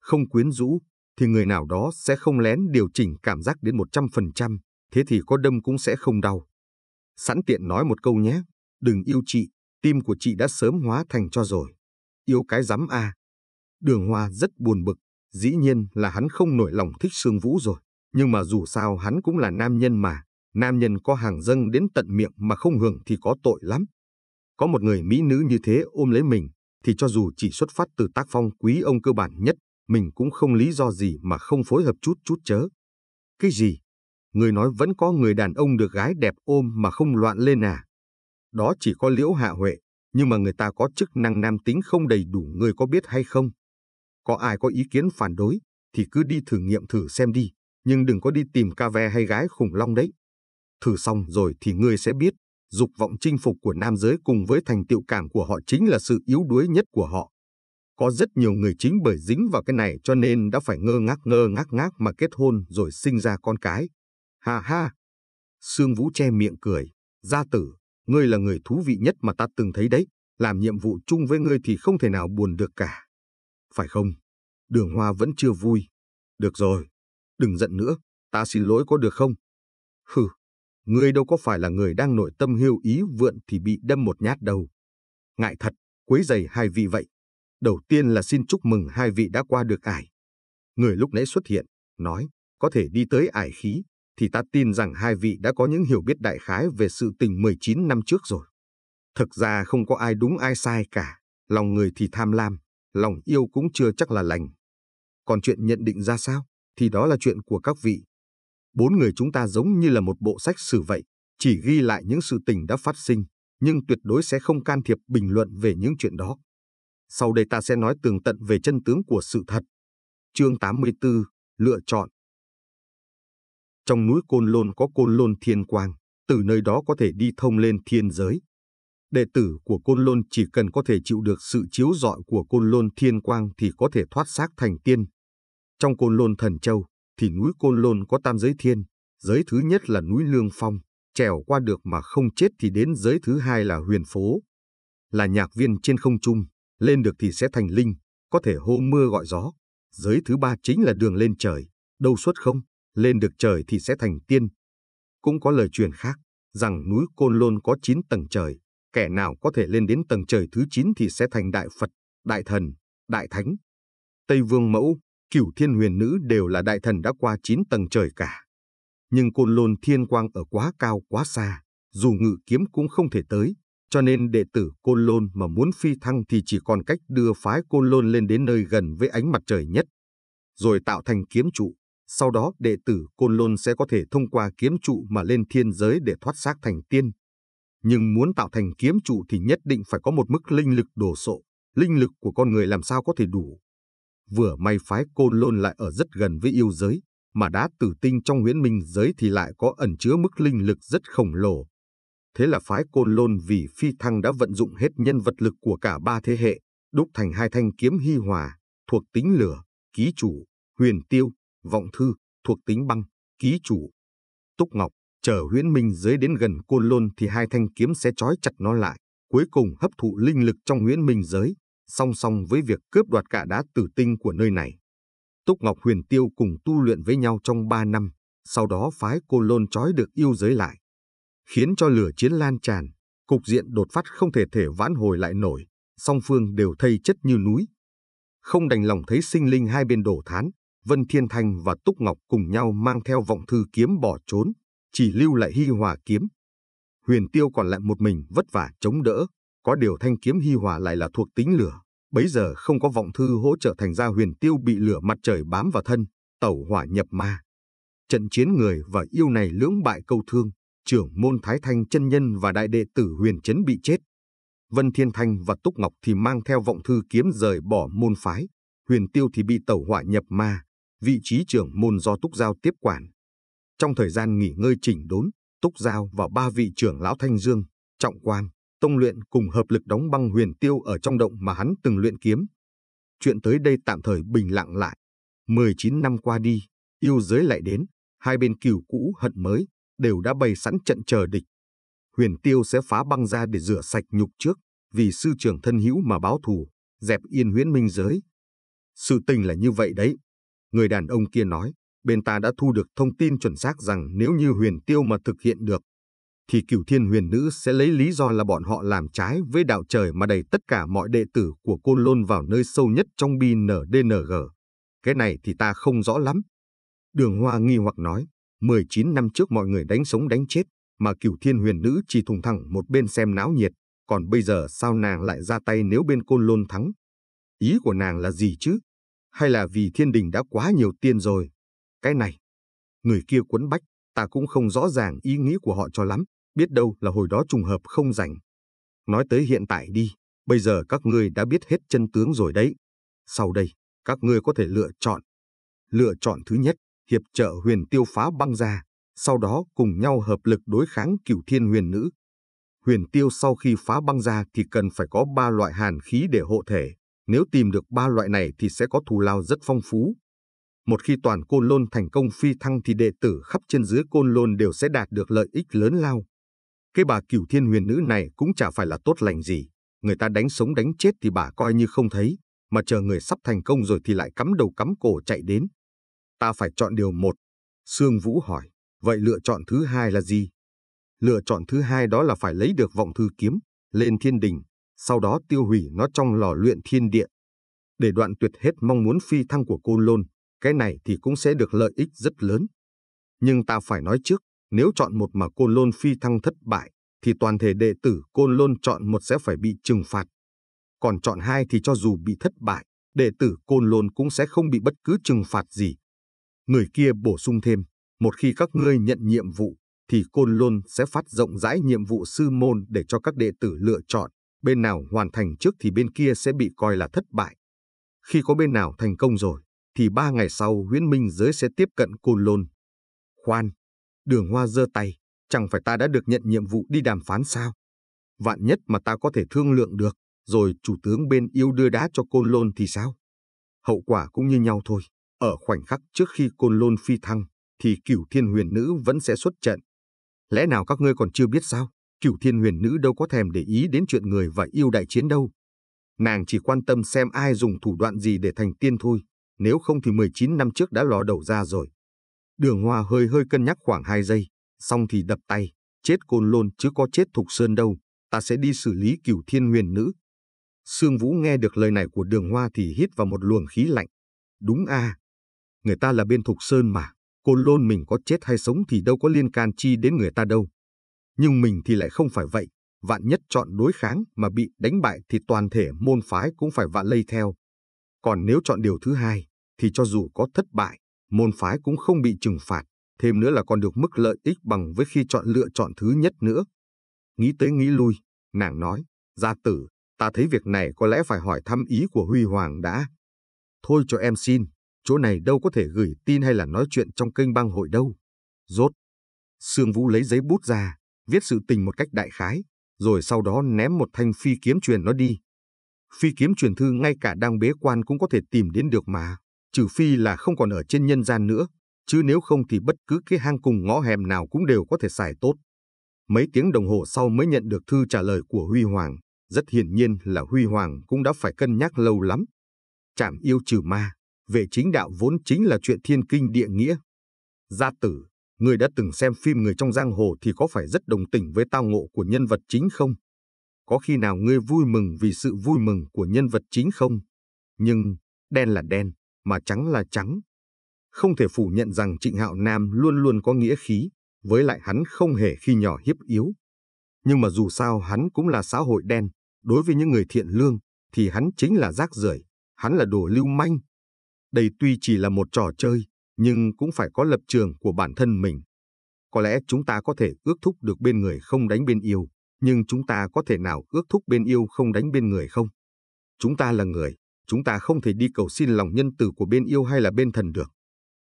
Không quyến rũ, thì người nào đó sẽ không lén điều chỉnh cảm giác đến 100% thế thì có đâm cũng sẽ không đau. Sẵn tiện nói một câu nhé, đừng yêu chị, tim của chị đã sớm hóa thành cho rồi. Yêu cái rắm a. À. Đường Hoa rất buồn bực, dĩ nhiên là hắn không nổi lòng thích Sương Vũ rồi, nhưng mà dù sao hắn cũng là nam nhân mà, nam nhân có hàng dâng đến tận miệng mà không hưởng thì có tội lắm. Có một người mỹ nữ như thế ôm lấy mình, thì cho dù chỉ xuất phát từ tác phong quý ông cơ bản nhất, mình cũng không lý do gì mà không phối hợp chút chút chớ. Cái gì? người nói vẫn có người đàn ông được gái đẹp ôm mà không loạn lên à. Đó chỉ có liễu hạ huệ, nhưng mà người ta có chức năng nam tính không đầy đủ người có biết hay không. Có ai có ý kiến phản đối, thì cứ đi thử nghiệm thử xem đi, nhưng đừng có đi tìm ca ve hay gái khủng long đấy. Thử xong rồi thì người sẽ biết, dục vọng chinh phục của nam giới cùng với thành tiệu cảm của họ chính là sự yếu đuối nhất của họ. Có rất nhiều người chính bởi dính vào cái này cho nên đã phải ngơ ngác ngơ ngác ngác mà kết hôn rồi sinh ra con cái. Ha ha! Sương Vũ che miệng cười. Gia tử, ngươi là người thú vị nhất mà ta từng thấy đấy. Làm nhiệm vụ chung với ngươi thì không thể nào buồn được cả. Phải không? Đường hoa vẫn chưa vui. Được rồi. Đừng giận nữa. Ta xin lỗi có được không? Hừ, ngươi đâu có phải là người đang nội tâm hiêu ý vượn thì bị đâm một nhát đầu. Ngại thật, quấy giày hai vị vậy. Đầu tiên là xin chúc mừng hai vị đã qua được ải. Người lúc nãy xuất hiện, nói, có thể đi tới ải khí, thì ta tin rằng hai vị đã có những hiểu biết đại khái về sự tình 19 năm trước rồi. Thực ra không có ai đúng ai sai cả, lòng người thì tham lam, lòng yêu cũng chưa chắc là lành. Còn chuyện nhận định ra sao, thì đó là chuyện của các vị. Bốn người chúng ta giống như là một bộ sách sử vậy, chỉ ghi lại những sự tình đã phát sinh, nhưng tuyệt đối sẽ không can thiệp bình luận về những chuyện đó. Sau đây ta sẽ nói tường tận về chân tướng của sự thật. Chương 84, Lựa chọn trong núi Côn Lôn có Côn Lôn Thiên Quang, từ nơi đó có thể đi thông lên thiên giới. Đệ tử của Côn Lôn chỉ cần có thể chịu được sự chiếu rọi của Côn Lôn Thiên Quang thì có thể thoát xác thành tiên. Trong Côn Lôn Thần Châu thì núi Côn Lôn có tam giới thiên, giới thứ nhất là núi Lương Phong, trèo qua được mà không chết thì đến giới thứ hai là huyền phố. Là nhạc viên trên không trung, lên được thì sẽ thành linh, có thể hô mưa gọi gió. Giới thứ ba chính là đường lên trời, đâu xuất không, lên được trời thì sẽ thành tiên. Cũng có lời truyền khác, rằng núi Côn Lôn có 9 tầng trời, kẻ nào có thể lên đến tầng trời thứ 9 thì sẽ thành đại Phật, đại thần, đại thánh. Tây Vương Mẫu, Cửu Thiên Huyền Nữ đều là đại thần đã qua 9 tầng trời cả. Nhưng Côn Lôn Thiên Quang ở quá cao quá xa, dù ngự kiếm cũng không thể tới, cho nên đệ tử Côn Lôn mà muốn phi thăng thì chỉ còn cách đưa phái Côn Lôn lên đến nơi gần với ánh mặt trời nhất, rồi tạo thành kiếm trụ, sau đó đệ tử Côn Lôn sẽ có thể thông qua kiếm trụ mà lên thiên giới để thoát xác thành tiên. Nhưng muốn tạo thành kiếm trụ thì nhất định phải có một mức linh lực đồ sộ, linh lực của con người làm sao có thể đủ. Vừa may phái Côn Lôn lại ở rất gần với yêu giới, mà đá tử tinh trong huyễn minh giới thì lại có ẩn chứa mức linh lực rất khổng lồ. Thế là phái Côn Lôn vì phi thăng đã vận dụng hết nhân vật lực của cả ba thế hệ, đúc thành hai thanh kiếm hy hòa, thuộc tính lửa, ký chủ, huyền tiêu, Vọng Thư, thuộc tính băng, ký chủ. Túc Ngọc, chờ huyễn minh giới đến gần côn lôn thì hai thanh kiếm sẽ trói chặt nó lại, cuối cùng hấp thụ linh lực trong huyễn minh giới, song song với việc cướp đoạt cả đá tử tinh của nơi này. Túc Ngọc Huyền Tiêu cùng tu luyện với nhau trong ba năm, sau đó phái côn lôn trói được yêu giới lại. Khiến cho lửa chiến lan tràn, cục diện đột phát không thể thể vãn hồi lại nổi, song phương đều thây chất như núi. Không đành lòng thấy sinh linh hai bên đổ thán, Vân Thiên Thanh và Túc Ngọc cùng nhau mang theo vọng thư kiếm bỏ trốn, chỉ lưu lại Hi Hòa kiếm. Huyền Tiêu còn lại một mình vất vả chống đỡ, có điều thanh kiếm Hi Hòa lại là thuộc tính lửa, bấy giờ không có vọng thư hỗ trợ thành ra Huyền Tiêu bị lửa mặt trời bám vào thân, tẩu hỏa nhập ma. Trận chiến người và yêu này lưỡng bại câu thương, trưởng môn Thái Thanh chân nhân và đại đệ tử Huyền Chấn bị chết. Vân Thiên Thanh và Túc Ngọc thì mang theo vọng thư kiếm rời bỏ môn phái, Huyền Tiêu thì bị tẩu hỏa nhập ma, vị trí trưởng môn do Túc Giao tiếp quản. Trong thời gian nghỉ ngơi chỉnh đốn, Túc Giao và ba vị trưởng lão Thanh Dương, Trọng Quan, Tông Luyện cùng hợp lực đóng băng huyền tiêu ở trong động mà hắn từng luyện kiếm. Chuyện tới đây tạm thời bình lặng lại. 19 năm qua đi, yêu giới lại đến, hai bên cừu cũ hận mới, đều đã bày sẵn trận chờ địch. Huyền tiêu sẽ phá băng ra để rửa sạch nhục trước, vì sư trưởng thân hữu mà báo thù, dẹp yên huyễn minh giới. Sự tình là như vậy đấy. Người đàn ông kia nói, bên ta đã thu được thông tin chuẩn xác rằng nếu như huyền tiêu mà thực hiện được, thì cửu thiên huyền nữ sẽ lấy lý do là bọn họ làm trái với đạo trời mà đẩy tất cả mọi đệ tử của côn lôn vào nơi sâu nhất trong BNDNG. Cái này thì ta không rõ lắm. Đường Hoa nghi hoặc nói, 19 năm trước mọi người đánh sống đánh chết, mà cửu thiên huyền nữ chỉ thùng thẳng một bên xem náo nhiệt, còn bây giờ sao nàng lại ra tay nếu bên côn lôn thắng? Ý của nàng là gì chứ? hay là vì thiên đình đã quá nhiều tiền rồi. Cái này, người kia quấn bách, ta cũng không rõ ràng ý nghĩ của họ cho lắm, biết đâu là hồi đó trùng hợp không rảnh. Nói tới hiện tại đi, bây giờ các ngươi đã biết hết chân tướng rồi đấy. Sau đây, các ngươi có thể lựa chọn. Lựa chọn thứ nhất, hiệp trợ huyền tiêu phá băng ra, sau đó cùng nhau hợp lực đối kháng cửu thiên huyền nữ. Huyền tiêu sau khi phá băng ra thì cần phải có ba loại hàn khí để hộ thể, nếu tìm được ba loại này thì sẽ có thù lao rất phong phú. Một khi toàn Côn Lôn thành công phi thăng thì đệ tử khắp trên dưới Côn Lôn đều sẽ đạt được lợi ích lớn lao. Cái bà cửu thiên huyền nữ này cũng chả phải là tốt lành gì. Người ta đánh sống đánh chết thì bà coi như không thấy, mà chờ người sắp thành công rồi thì lại cắm đầu cắm cổ chạy đến. Ta phải chọn điều một. Sương Vũ hỏi, vậy lựa chọn thứ hai là gì? Lựa chọn thứ hai đó là phải lấy được vọng thư kiếm, lên thiên đình, sau đó tiêu hủy nó trong lò luyện thiên địa. Để đoạn tuyệt hết mong muốn phi thăng của cô lôn, cái này thì cũng sẽ được lợi ích rất lớn. Nhưng ta phải nói trước, nếu chọn một mà cô lôn phi thăng thất bại, thì toàn thể đệ tử côn lôn chọn một sẽ phải bị trừng phạt. Còn chọn hai thì cho dù bị thất bại, đệ tử côn lôn cũng sẽ không bị bất cứ trừng phạt gì. Người kia bổ sung thêm, một khi các ngươi nhận nhiệm vụ, thì côn lôn sẽ phát rộng rãi nhiệm vụ sư môn để cho các đệ tử lựa chọn bên nào hoàn thành trước thì bên kia sẽ bị coi là thất bại. Khi có bên nào thành công rồi, thì ba ngày sau huyễn minh giới sẽ tiếp cận côn lôn. Khoan, đường hoa giơ tay, chẳng phải ta đã được nhận nhiệm vụ đi đàm phán sao? Vạn nhất mà ta có thể thương lượng được, rồi chủ tướng bên yêu đưa đá cho côn lôn thì sao? Hậu quả cũng như nhau thôi. Ở khoảnh khắc trước khi côn lôn phi thăng, thì cửu thiên huyền nữ vẫn sẽ xuất trận. Lẽ nào các ngươi còn chưa biết sao? cửu thiên huyền nữ đâu có thèm để ý đến chuyện người và yêu đại chiến đâu. Nàng chỉ quan tâm xem ai dùng thủ đoạn gì để thành tiên thôi, nếu không thì 19 năm trước đã lò đầu ra rồi. Đường hoa hơi hơi cân nhắc khoảng 2 giây, xong thì đập tay, chết côn lôn chứ có chết thục sơn đâu, ta sẽ đi xử lý cửu thiên huyền nữ. Sương Vũ nghe được lời này của đường hoa thì hít vào một luồng khí lạnh. Đúng a à, người ta là bên thục sơn mà, côn lôn mình có chết hay sống thì đâu có liên can chi đến người ta đâu nhưng mình thì lại không phải vậy. Vạn nhất chọn đối kháng mà bị đánh bại thì toàn thể môn phái cũng phải vạn lây theo. Còn nếu chọn điều thứ hai, thì cho dù có thất bại, môn phái cũng không bị trừng phạt, thêm nữa là còn được mức lợi ích bằng với khi chọn lựa chọn thứ nhất nữa. Nghĩ tới nghĩ lui, nàng nói, gia tử, ta thấy việc này có lẽ phải hỏi thăm ý của Huy Hoàng đã. Thôi cho em xin, chỗ này đâu có thể gửi tin hay là nói chuyện trong kênh băng hội đâu. Rốt. Sương Vũ lấy giấy bút ra, viết sự tình một cách đại khái, rồi sau đó ném một thanh phi kiếm truyền nó đi. Phi kiếm truyền thư ngay cả đang bế quan cũng có thể tìm đến được mà, trừ phi là không còn ở trên nhân gian nữa, chứ nếu không thì bất cứ cái hang cùng ngõ hẻm nào cũng đều có thể xài tốt. Mấy tiếng đồng hồ sau mới nhận được thư trả lời của Huy Hoàng, rất hiển nhiên là Huy Hoàng cũng đã phải cân nhắc lâu lắm. Chảm yêu trừ ma, về chính đạo vốn chính là chuyện thiên kinh địa nghĩa. Gia tử, Người đã từng xem phim Người trong giang hồ thì có phải rất đồng tình với tao ngộ của nhân vật chính không? Có khi nào ngươi vui mừng vì sự vui mừng của nhân vật chính không? Nhưng, đen là đen, mà trắng là trắng. Không thể phủ nhận rằng Trịnh Hạo Nam luôn luôn có nghĩa khí, với lại hắn không hề khi nhỏ hiếp yếu. Nhưng mà dù sao hắn cũng là xã hội đen, đối với những người thiện lương, thì hắn chính là rác rưởi, hắn là đồ lưu manh. Đây tuy chỉ là một trò chơi, nhưng cũng phải có lập trường của bản thân mình. Có lẽ chúng ta có thể ước thúc được bên người không đánh bên yêu, nhưng chúng ta có thể nào ước thúc bên yêu không đánh bên người không? Chúng ta là người, chúng ta không thể đi cầu xin lòng nhân từ của bên yêu hay là bên thần được.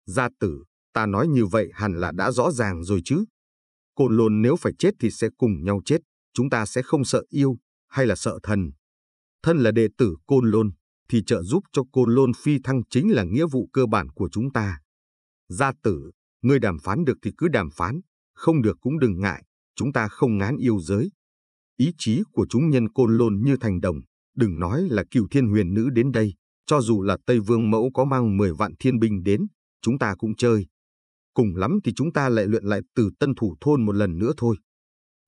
Gia tử, ta nói như vậy hẳn là đã rõ ràng rồi chứ. Côn lôn nếu phải chết thì sẽ cùng nhau chết, chúng ta sẽ không sợ yêu hay là sợ thần. Thân là đệ tử côn lôn, thì trợ giúp cho côn lôn phi thăng chính là nghĩa vụ cơ bản của chúng ta. Gia tử, ngươi đàm phán được thì cứ đàm phán, không được cũng đừng ngại, chúng ta không ngán yêu giới. Ý chí của chúng nhân côn lôn như thành đồng, đừng nói là cửu thiên huyền nữ đến đây, cho dù là Tây Vương Mẫu có mang 10 vạn thiên binh đến, chúng ta cũng chơi. Cùng lắm thì chúng ta lại luyện lại từ tân thủ thôn một lần nữa thôi.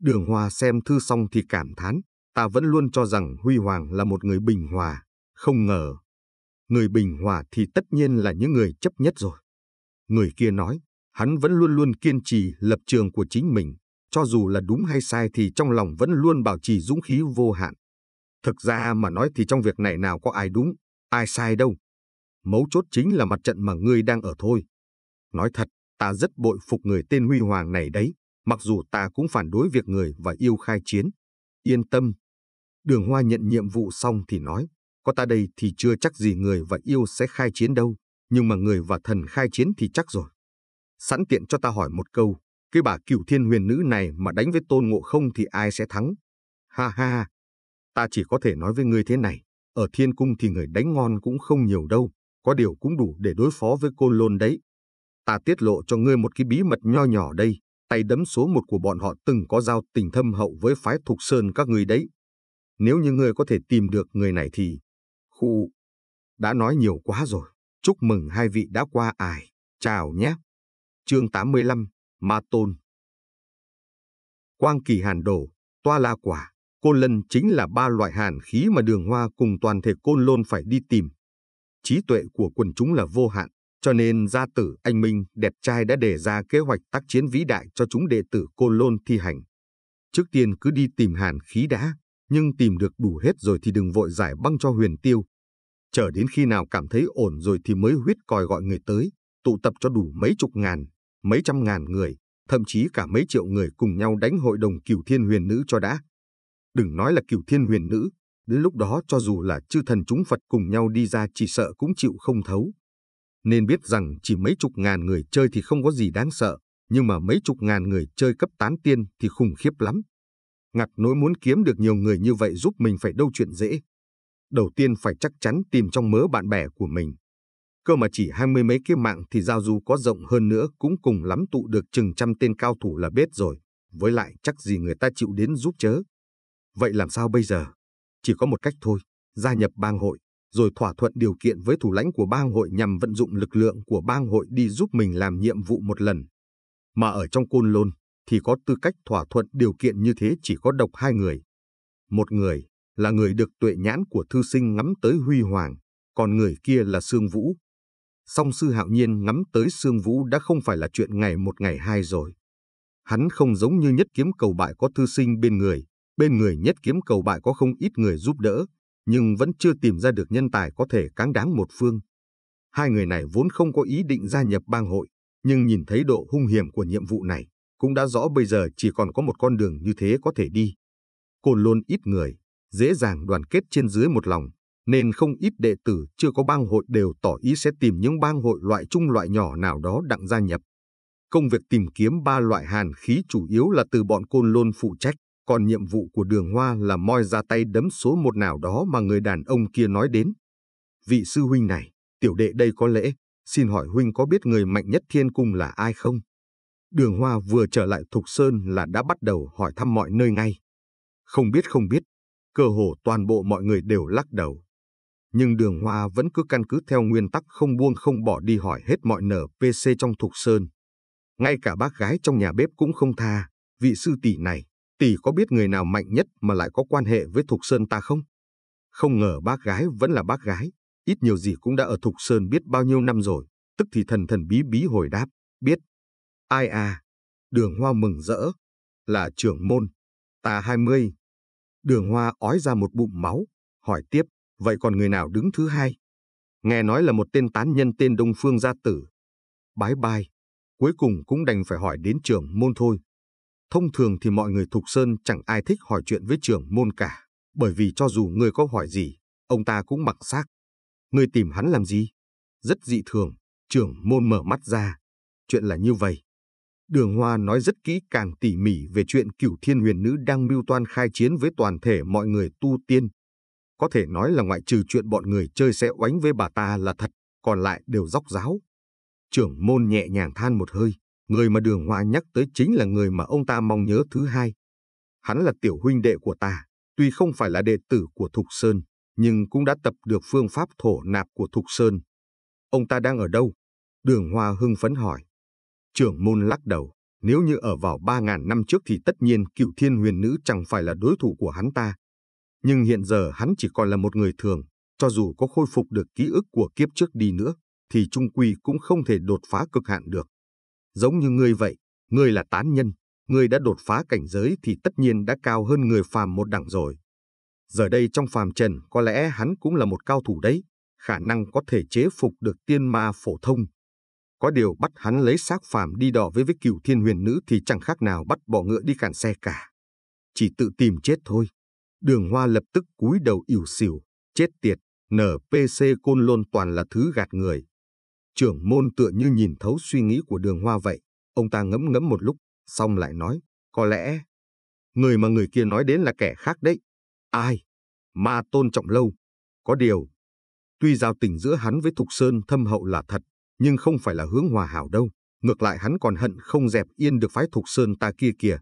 Đường Hòa xem thư xong thì cảm thán, ta vẫn luôn cho rằng Huy Hoàng là một người bình hòa, không ngờ. Người bình hòa thì tất nhiên là những người chấp nhất rồi. Người kia nói, hắn vẫn luôn luôn kiên trì lập trường của chính mình, cho dù là đúng hay sai thì trong lòng vẫn luôn bảo trì dũng khí vô hạn. Thực ra mà nói thì trong việc này nào có ai đúng, ai sai đâu. Mấu chốt chính là mặt trận mà ngươi đang ở thôi. Nói thật, ta rất bội phục người tên Huy Hoàng này đấy, mặc dù ta cũng phản đối việc người và yêu khai chiến. Yên tâm. Đường Hoa nhận nhiệm vụ xong thì nói, có ta đây thì chưa chắc gì người và yêu sẽ khai chiến đâu nhưng mà người và thần khai chiến thì chắc rồi. Sẵn tiện cho ta hỏi một câu, cái bà cửu thiên huyền nữ này mà đánh với tôn ngộ không thì ai sẽ thắng? Ha ha, ta chỉ có thể nói với ngươi thế này, ở thiên cung thì người đánh ngon cũng không nhiều đâu, có điều cũng đủ để đối phó với côn lôn đấy. Ta tiết lộ cho ngươi một cái bí mật nho nhỏ đây, tay đấm số một của bọn họ từng có giao tình thâm hậu với phái thục sơn các ngươi đấy. Nếu như ngươi có thể tìm được người này thì... Khu... Đã nói nhiều quá rồi. Chúc mừng hai vị đã qua ải, chào nhé. Chương 85, Ma Tôn Quang kỳ hàn đổ, toa la quả, côn lân chính là ba loại hàn khí mà đường hoa cùng toàn thể côn lôn phải đi tìm. Trí tuệ của quần chúng là vô hạn, cho nên gia tử anh Minh đẹp trai đã đề ra kế hoạch tác chiến vĩ đại cho chúng đệ tử côn lôn thi hành. Trước tiên cứ đi tìm hàn khí đã, nhưng tìm được đủ hết rồi thì đừng vội giải băng cho huyền tiêu, chờ đến khi nào cảm thấy ổn rồi thì mới huyết còi gọi người tới, tụ tập cho đủ mấy chục ngàn, mấy trăm ngàn người, thậm chí cả mấy triệu người cùng nhau đánh hội đồng cửu thiên huyền nữ cho đã. Đừng nói là cửu thiên huyền nữ, đến lúc đó cho dù là chư thần chúng Phật cùng nhau đi ra chỉ sợ cũng chịu không thấu. Nên biết rằng chỉ mấy chục ngàn người chơi thì không có gì đáng sợ, nhưng mà mấy chục ngàn người chơi cấp tán tiên thì khủng khiếp lắm. Ngặt nỗi muốn kiếm được nhiều người như vậy giúp mình phải đâu chuyện dễ, đầu tiên phải chắc chắn tìm trong mớ bạn bè của mình. Cơ mà chỉ hai mươi mấy cái mạng thì giao du có rộng hơn nữa cũng cùng lắm tụ được chừng trăm tên cao thủ là biết rồi, với lại chắc gì người ta chịu đến giúp chớ. Vậy làm sao bây giờ? Chỉ có một cách thôi, gia nhập bang hội, rồi thỏa thuận điều kiện với thủ lãnh của bang hội nhằm vận dụng lực lượng của bang hội đi giúp mình làm nhiệm vụ một lần. Mà ở trong côn lôn, thì có tư cách thỏa thuận điều kiện như thế chỉ có độc hai người. Một người, là người được tuệ nhãn của thư sinh ngắm tới huy hoàng, còn người kia là Sương Vũ. Song sư hạo nhiên ngắm tới Sương Vũ đã không phải là chuyện ngày một ngày hai rồi. Hắn không giống như nhất kiếm cầu bại có thư sinh bên người, bên người nhất kiếm cầu bại có không ít người giúp đỡ, nhưng vẫn chưa tìm ra được nhân tài có thể cáng đáng một phương. Hai người này vốn không có ý định gia nhập bang hội, nhưng nhìn thấy độ hung hiểm của nhiệm vụ này, cũng đã rõ bây giờ chỉ còn có một con đường như thế có thể đi. Côn luôn ít người, dễ dàng đoàn kết trên dưới một lòng, nên không ít đệ tử chưa có bang hội đều tỏ ý sẽ tìm những bang hội loại trung loại nhỏ nào đó đặng gia nhập. Công việc tìm kiếm ba loại hàn khí chủ yếu là từ bọn côn lôn phụ trách, còn nhiệm vụ của đường hoa là moi ra tay đấm số một nào đó mà người đàn ông kia nói đến. Vị sư huynh này, tiểu đệ đây có lẽ, xin hỏi huynh có biết người mạnh nhất thiên cung là ai không? Đường hoa vừa trở lại Thục Sơn là đã bắt đầu hỏi thăm mọi nơi ngay. Không biết không biết, cơ hồ toàn bộ mọi người đều lắc đầu. Nhưng đường hoa vẫn cứ căn cứ theo nguyên tắc không buông không bỏ đi hỏi hết mọi nở PC trong Thục Sơn. Ngay cả bác gái trong nhà bếp cũng không tha, vị sư tỷ này, tỷ có biết người nào mạnh nhất mà lại có quan hệ với Thục Sơn ta không? Không ngờ bác gái vẫn là bác gái, ít nhiều gì cũng đã ở Thục Sơn biết bao nhiêu năm rồi, tức thì thần thần bí bí hồi đáp, biết. Ai à? Đường hoa mừng rỡ, là trưởng môn, ta hai mươi. Đường Hoa ói ra một bụng máu, hỏi tiếp, vậy còn người nào đứng thứ hai? Nghe nói là một tên tán nhân tên Đông Phương Gia Tử. Bái bai, cuối cùng cũng đành phải hỏi đến trưởng môn thôi. Thông thường thì mọi người Thục Sơn chẳng ai thích hỏi chuyện với trưởng môn cả, bởi vì cho dù người có hỏi gì, ông ta cũng mặc xác. Người tìm hắn làm gì? Rất dị thường, trưởng môn mở mắt ra. Chuyện là như vậy. Đường Hoa nói rất kỹ càng tỉ mỉ về chuyện cửu thiên huyền nữ đang mưu toan khai chiến với toàn thể mọi người tu tiên. Có thể nói là ngoại trừ chuyện bọn người chơi sẽ oánh với bà ta là thật, còn lại đều dốc giáo. Trưởng môn nhẹ nhàng than một hơi, người mà đường Hoa nhắc tới chính là người mà ông ta mong nhớ thứ hai. Hắn là tiểu huynh đệ của ta, tuy không phải là đệ tử của Thục Sơn, nhưng cũng đã tập được phương pháp thổ nạp của Thục Sơn. Ông ta đang ở đâu? Đường Hoa hưng phấn hỏi. Trưởng môn lắc đầu, nếu như ở vào 3.000 năm trước thì tất nhiên cựu thiên huyền nữ chẳng phải là đối thủ của hắn ta. Nhưng hiện giờ hắn chỉ còn là một người thường, cho dù có khôi phục được ký ức của kiếp trước đi nữa, thì trung quy cũng không thể đột phá cực hạn được. Giống như ngươi vậy, ngươi là tán nhân, ngươi đã đột phá cảnh giới thì tất nhiên đã cao hơn người phàm một đẳng rồi. Giờ đây trong phàm trần có lẽ hắn cũng là một cao thủ đấy, khả năng có thể chế phục được tiên ma phổ thông có điều bắt hắn lấy xác phàm đi đò với với cửu thiên huyền nữ thì chẳng khác nào bắt bỏ ngựa đi cản xe cả. Chỉ tự tìm chết thôi. Đường hoa lập tức cúi đầu ỉu xỉu, chết tiệt, NPC côn lôn toàn là thứ gạt người. Trưởng môn tựa như nhìn thấu suy nghĩ của đường hoa vậy, ông ta ngấm ngấm một lúc, xong lại nói, có lẽ, người mà người kia nói đến là kẻ khác đấy. Ai? Ma tôn trọng lâu. Có điều, tuy giao tình giữa hắn với Thục Sơn thâm hậu là thật, nhưng không phải là hướng hòa hảo đâu. Ngược lại hắn còn hận không dẹp yên được phái Thục Sơn ta kia kìa.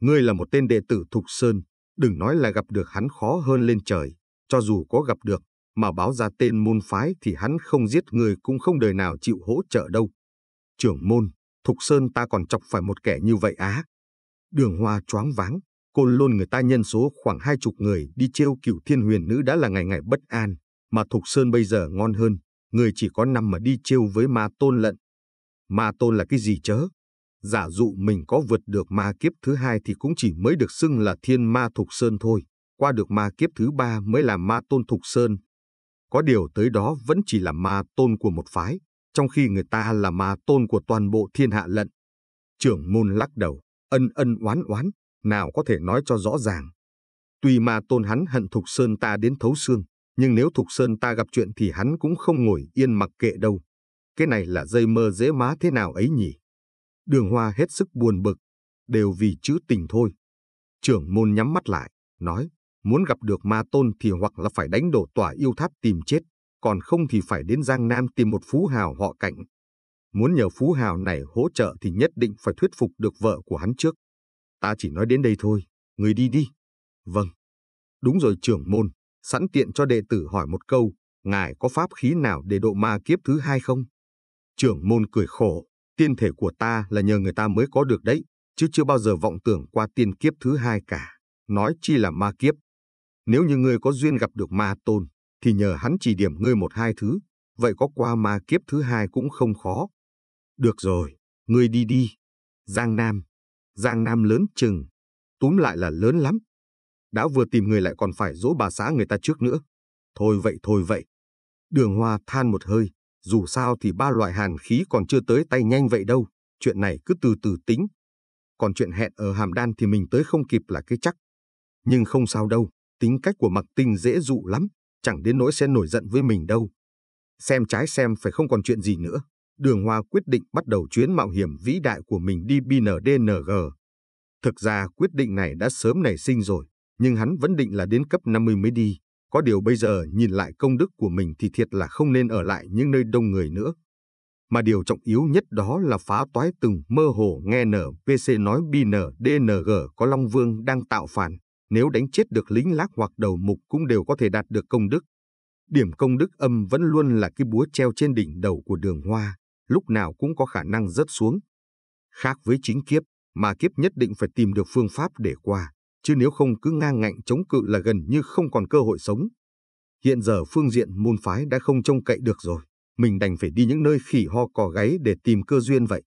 Ngươi là một tên đệ tử Thục Sơn, đừng nói là gặp được hắn khó hơn lên trời. Cho dù có gặp được, mà báo ra tên môn phái thì hắn không giết người cũng không đời nào chịu hỗ trợ đâu. Trưởng môn, Thục Sơn ta còn chọc phải một kẻ như vậy á. Đường hoa choáng váng, côn lôn người ta nhân số khoảng hai chục người đi trêu cửu thiên huyền nữ đã là ngày ngày bất an, mà Thục Sơn bây giờ ngon hơn người chỉ có năm mà đi chiêu với ma tôn lận. Ma tôn là cái gì chớ? Giả dụ mình có vượt được ma kiếp thứ hai thì cũng chỉ mới được xưng là thiên ma thục sơn thôi, qua được ma kiếp thứ ba mới là ma tôn thục sơn. Có điều tới đó vẫn chỉ là ma tôn của một phái, trong khi người ta là ma tôn của toàn bộ thiên hạ lận. Trưởng môn lắc đầu, ân ân oán oán, nào có thể nói cho rõ ràng. Tuy ma tôn hắn hận thục sơn ta đến thấu xương, nhưng nếu Thục Sơn ta gặp chuyện thì hắn cũng không ngồi yên mặc kệ đâu. Cái này là dây mơ dễ má thế nào ấy nhỉ? Đường Hoa hết sức buồn bực, đều vì chữ tình thôi. Trưởng môn nhắm mắt lại, nói, muốn gặp được ma tôn thì hoặc là phải đánh đổ tòa yêu tháp tìm chết, còn không thì phải đến Giang Nam tìm một phú hào họ cạnh. Muốn nhờ phú hào này hỗ trợ thì nhất định phải thuyết phục được vợ của hắn trước. Ta chỉ nói đến đây thôi, người đi đi. Vâng. Đúng rồi trưởng môn, sẵn tiện cho đệ tử hỏi một câu, ngài có pháp khí nào để độ ma kiếp thứ hai không? Trưởng môn cười khổ, tiên thể của ta là nhờ người ta mới có được đấy, chứ chưa bao giờ vọng tưởng qua tiên kiếp thứ hai cả, nói chi là ma kiếp. Nếu như ngươi có duyên gặp được ma tôn, thì nhờ hắn chỉ điểm ngươi một hai thứ, vậy có qua ma kiếp thứ hai cũng không khó. Được rồi, ngươi đi đi. Giang Nam. Giang Nam lớn chừng. Túm lại là lớn lắm đã vừa tìm người lại còn phải dỗ bà xã người ta trước nữa. Thôi vậy thôi vậy. Đường Hoa than một hơi, dù sao thì ba loại hàn khí còn chưa tới tay nhanh vậy đâu, chuyện này cứ từ từ tính. Còn chuyện hẹn ở Hàm Đan thì mình tới không kịp là cái chắc. Nhưng không sao đâu, tính cách của Mặc Tinh dễ dụ lắm, chẳng đến nỗi sẽ nổi giận với mình đâu. Xem trái xem phải không còn chuyện gì nữa, Đường Hoa quyết định bắt đầu chuyến mạo hiểm vĩ đại của mình đi BNDNG. Thực ra quyết định này đã sớm nảy sinh rồi, nhưng hắn vẫn định là đến cấp 50 mới đi. Có điều bây giờ nhìn lại công đức của mình thì thiệt là không nên ở lại những nơi đông người nữa. Mà điều trọng yếu nhất đó là phá toái từng mơ hồ nghe NPC nói BNDNG có Long Vương đang tạo phản. Nếu đánh chết được lính lác hoặc đầu mục cũng đều có thể đạt được công đức. Điểm công đức âm vẫn luôn là cái búa treo trên đỉnh đầu của đường hoa, lúc nào cũng có khả năng rớt xuống. Khác với chính kiếp, mà kiếp nhất định phải tìm được phương pháp để qua chứ nếu không cứ ngang ngạnh chống cự là gần như không còn cơ hội sống. Hiện giờ phương diện môn phái đã không trông cậy được rồi, mình đành phải đi những nơi khỉ ho cò gáy để tìm cơ duyên vậy.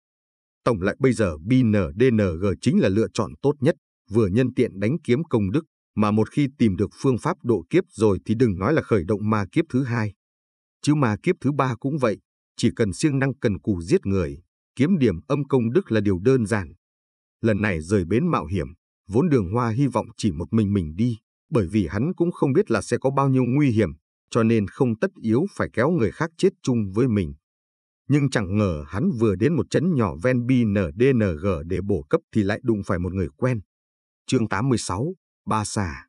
Tổng lại bây giờ BNDNG chính là lựa chọn tốt nhất, vừa nhân tiện đánh kiếm công đức, mà một khi tìm được phương pháp độ kiếp rồi thì đừng nói là khởi động ma kiếp thứ hai. Chứ ma kiếp thứ ba cũng vậy, chỉ cần siêng năng cần cù giết người, kiếm điểm âm công đức là điều đơn giản. Lần này rời bến mạo hiểm, Vốn đường hoa hy vọng chỉ một mình mình đi, bởi vì hắn cũng không biết là sẽ có bao nhiêu nguy hiểm, cho nên không tất yếu phải kéo người khác chết chung với mình. Nhưng chẳng ngờ hắn vừa đến một chấn nhỏ ven BNDNG để bổ cấp thì lại đụng phải một người quen. chương 86, Ba Xà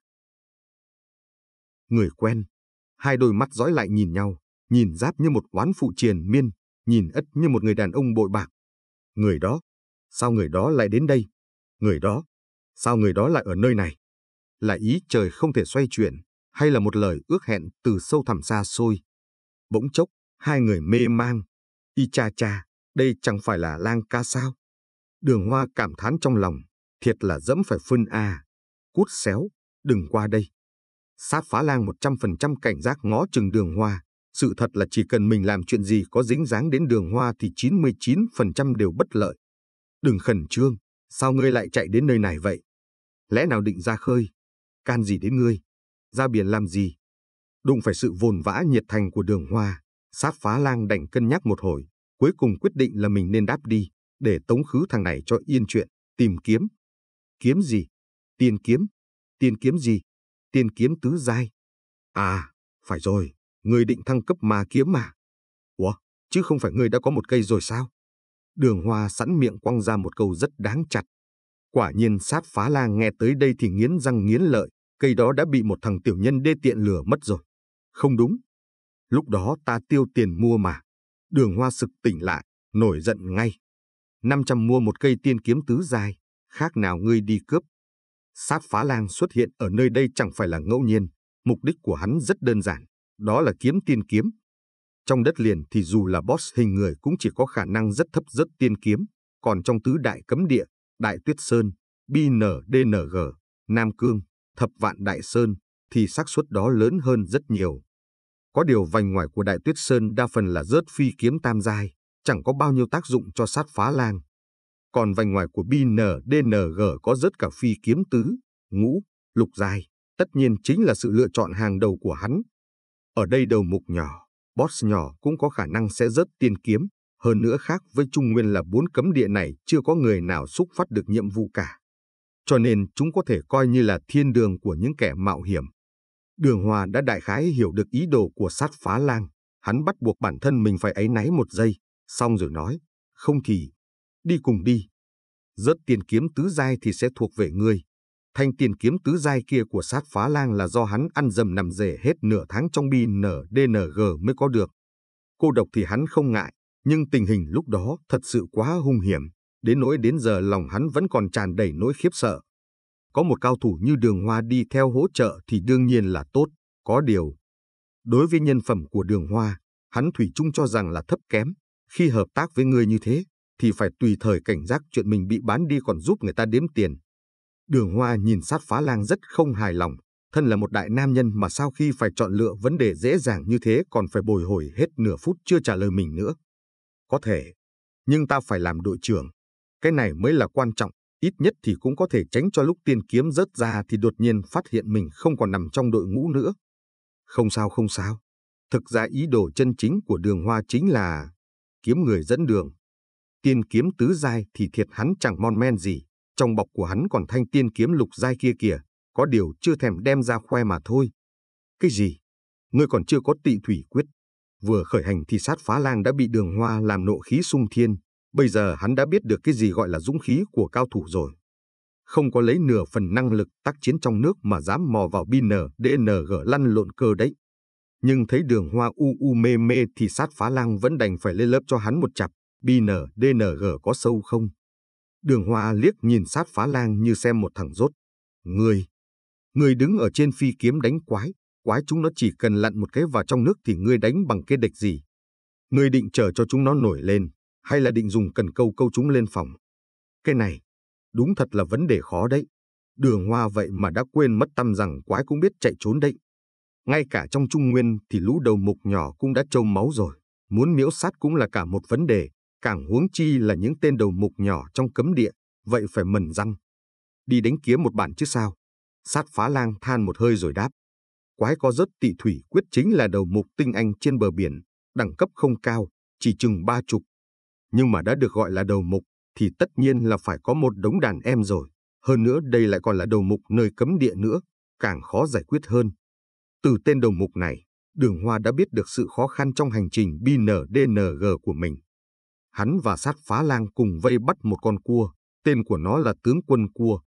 Người quen, hai đôi mắt dõi lại nhìn nhau, nhìn giáp như một oán phụ triền miên, nhìn ất như một người đàn ông bội bạc. Người đó, sao người đó lại đến đây? Người đó, Sao người đó lại ở nơi này? Là ý trời không thể xoay chuyển, hay là một lời ước hẹn từ sâu thẳm xa xôi? Bỗng chốc, hai người mê mang. Y cha cha, đây chẳng phải là lang ca sao? Đường hoa cảm thán trong lòng, thiệt là dẫm phải phân A. Cút xéo, đừng qua đây. Sát phá lang 100% cảnh giác ngó chừng đường hoa. Sự thật là chỉ cần mình làm chuyện gì có dính dáng đến đường hoa thì 99% đều bất lợi. Đừng khẩn trương, Sao ngươi lại chạy đến nơi này vậy? Lẽ nào định ra khơi? Can gì đến ngươi? Ra biển làm gì? Đụng phải sự vồn vã nhiệt thành của đường hoa, sát phá lang đành cân nhắc một hồi, cuối cùng quyết định là mình nên đáp đi, để tống khứ thằng này cho yên chuyện, tìm kiếm. Kiếm gì? Tiền kiếm? Tiền kiếm gì? Tiền kiếm tứ giai. À, phải rồi, người định thăng cấp ma kiếm mà. Ủa, chứ không phải người đã có một cây rồi sao? Đường Hoa sẵn miệng quăng ra một câu rất đáng chặt. Quả nhiên sát phá lang nghe tới đây thì nghiến răng nghiến lợi, cây đó đã bị một thằng tiểu nhân đê tiện lừa mất rồi. Không đúng. Lúc đó ta tiêu tiền mua mà. Đường Hoa sực tỉnh lại, nổi giận ngay. 500 mua một cây tiên kiếm tứ dài, khác nào ngươi đi cướp. Sát phá lang xuất hiện ở nơi đây chẳng phải là ngẫu nhiên, mục đích của hắn rất đơn giản, đó là kiếm tiên kiếm, trong đất liền thì dù là boss hình người cũng chỉ có khả năng rất thấp rất tiên kiếm, còn trong tứ đại cấm địa, đại tuyết sơn, BNDNG, Nam Cương, thập vạn đại sơn, thì xác suất đó lớn hơn rất nhiều. Có điều vành ngoài của đại tuyết sơn đa phần là rớt phi kiếm tam giai, chẳng có bao nhiêu tác dụng cho sát phá lang. Còn vành ngoài của BNDNG có rớt cả phi kiếm tứ, ngũ, lục giai, tất nhiên chính là sự lựa chọn hàng đầu của hắn. Ở đây đầu mục nhỏ, boss nhỏ cũng có khả năng sẽ rất tiên kiếm, hơn nữa khác với Trung Nguyên là bốn cấm địa này chưa có người nào xúc phát được nhiệm vụ cả. Cho nên chúng có thể coi như là thiên đường của những kẻ mạo hiểm. Đường Hòa đã đại khái hiểu được ý đồ của sát phá lang, hắn bắt buộc bản thân mình phải áy náy một giây, xong rồi nói, không thì, đi cùng đi. Rất tiền kiếm tứ giai thì sẽ thuộc về ngươi, thanh tiền kiếm tứ giai kia của sát phá lang là do hắn ăn dầm nằm rể hết nửa tháng trong BNDNG mới có được. Cô độc thì hắn không ngại, nhưng tình hình lúc đó thật sự quá hung hiểm, đến nỗi đến giờ lòng hắn vẫn còn tràn đầy nỗi khiếp sợ. Có một cao thủ như đường hoa đi theo hỗ trợ thì đương nhiên là tốt, có điều. Đối với nhân phẩm của đường hoa, hắn Thủy chung cho rằng là thấp kém, khi hợp tác với người như thế thì phải tùy thời cảnh giác chuyện mình bị bán đi còn giúp người ta đếm tiền, Đường Hoa nhìn sát phá lang rất không hài lòng, thân là một đại nam nhân mà sau khi phải chọn lựa vấn đề dễ dàng như thế còn phải bồi hồi hết nửa phút chưa trả lời mình nữa. Có thể, nhưng ta phải làm đội trưởng. Cái này mới là quan trọng, ít nhất thì cũng có thể tránh cho lúc tiên kiếm rớt ra thì đột nhiên phát hiện mình không còn nằm trong đội ngũ nữa. Không sao không sao. Thực ra ý đồ chân chính của đường hoa chính là kiếm người dẫn đường. Tiên kiếm tứ giai thì thiệt hắn chẳng mon men gì trong bọc của hắn còn thanh tiên kiếm lục giai kia kìa, có điều chưa thèm đem ra khoe mà thôi. Cái gì? Ngươi còn chưa có tị thủy quyết. Vừa khởi hành thì sát phá lang đã bị đường hoa làm nộ khí sung thiên. Bây giờ hắn đã biết được cái gì gọi là dũng khí của cao thủ rồi. Không có lấy nửa phần năng lực tác chiến trong nước mà dám mò vào BNDNG lăn lộn cơ đấy. Nhưng thấy đường hoa u u mê mê thì sát phá lang vẫn đành phải lên lớp cho hắn một chặp. BNDNG có sâu không? Đường Hoa liếc nhìn sát phá lang như xem một thằng rốt. Người, người đứng ở trên phi kiếm đánh quái, quái chúng nó chỉ cần lặn một cái vào trong nước thì ngươi đánh bằng cái địch gì. Ngươi định chờ cho chúng nó nổi lên, hay là định dùng cần câu câu chúng lên phòng. Cái này, đúng thật là vấn đề khó đấy. Đường Hoa vậy mà đã quên mất tâm rằng quái cũng biết chạy trốn đấy. Ngay cả trong Trung Nguyên thì lũ đầu mục nhỏ cũng đã trâu máu rồi, muốn miễu sát cũng là cả một vấn đề, càng huống chi là những tên đầu mục nhỏ trong cấm địa, vậy phải mẩn răng. Đi đánh kiếm một bản chứ sao? Sát phá lang than một hơi rồi đáp. Quái có rất tị thủy quyết chính là đầu mục tinh anh trên bờ biển, đẳng cấp không cao, chỉ chừng ba chục. Nhưng mà đã được gọi là đầu mục thì tất nhiên là phải có một đống đàn em rồi. Hơn nữa đây lại còn là đầu mục nơi cấm địa nữa, càng khó giải quyết hơn. Từ tên đầu mục này, đường Hoa đã biết được sự khó khăn trong hành trình BNDNG của mình hắn và sát phá lang cùng vây bắt một con cua, tên của nó là tướng quân cua.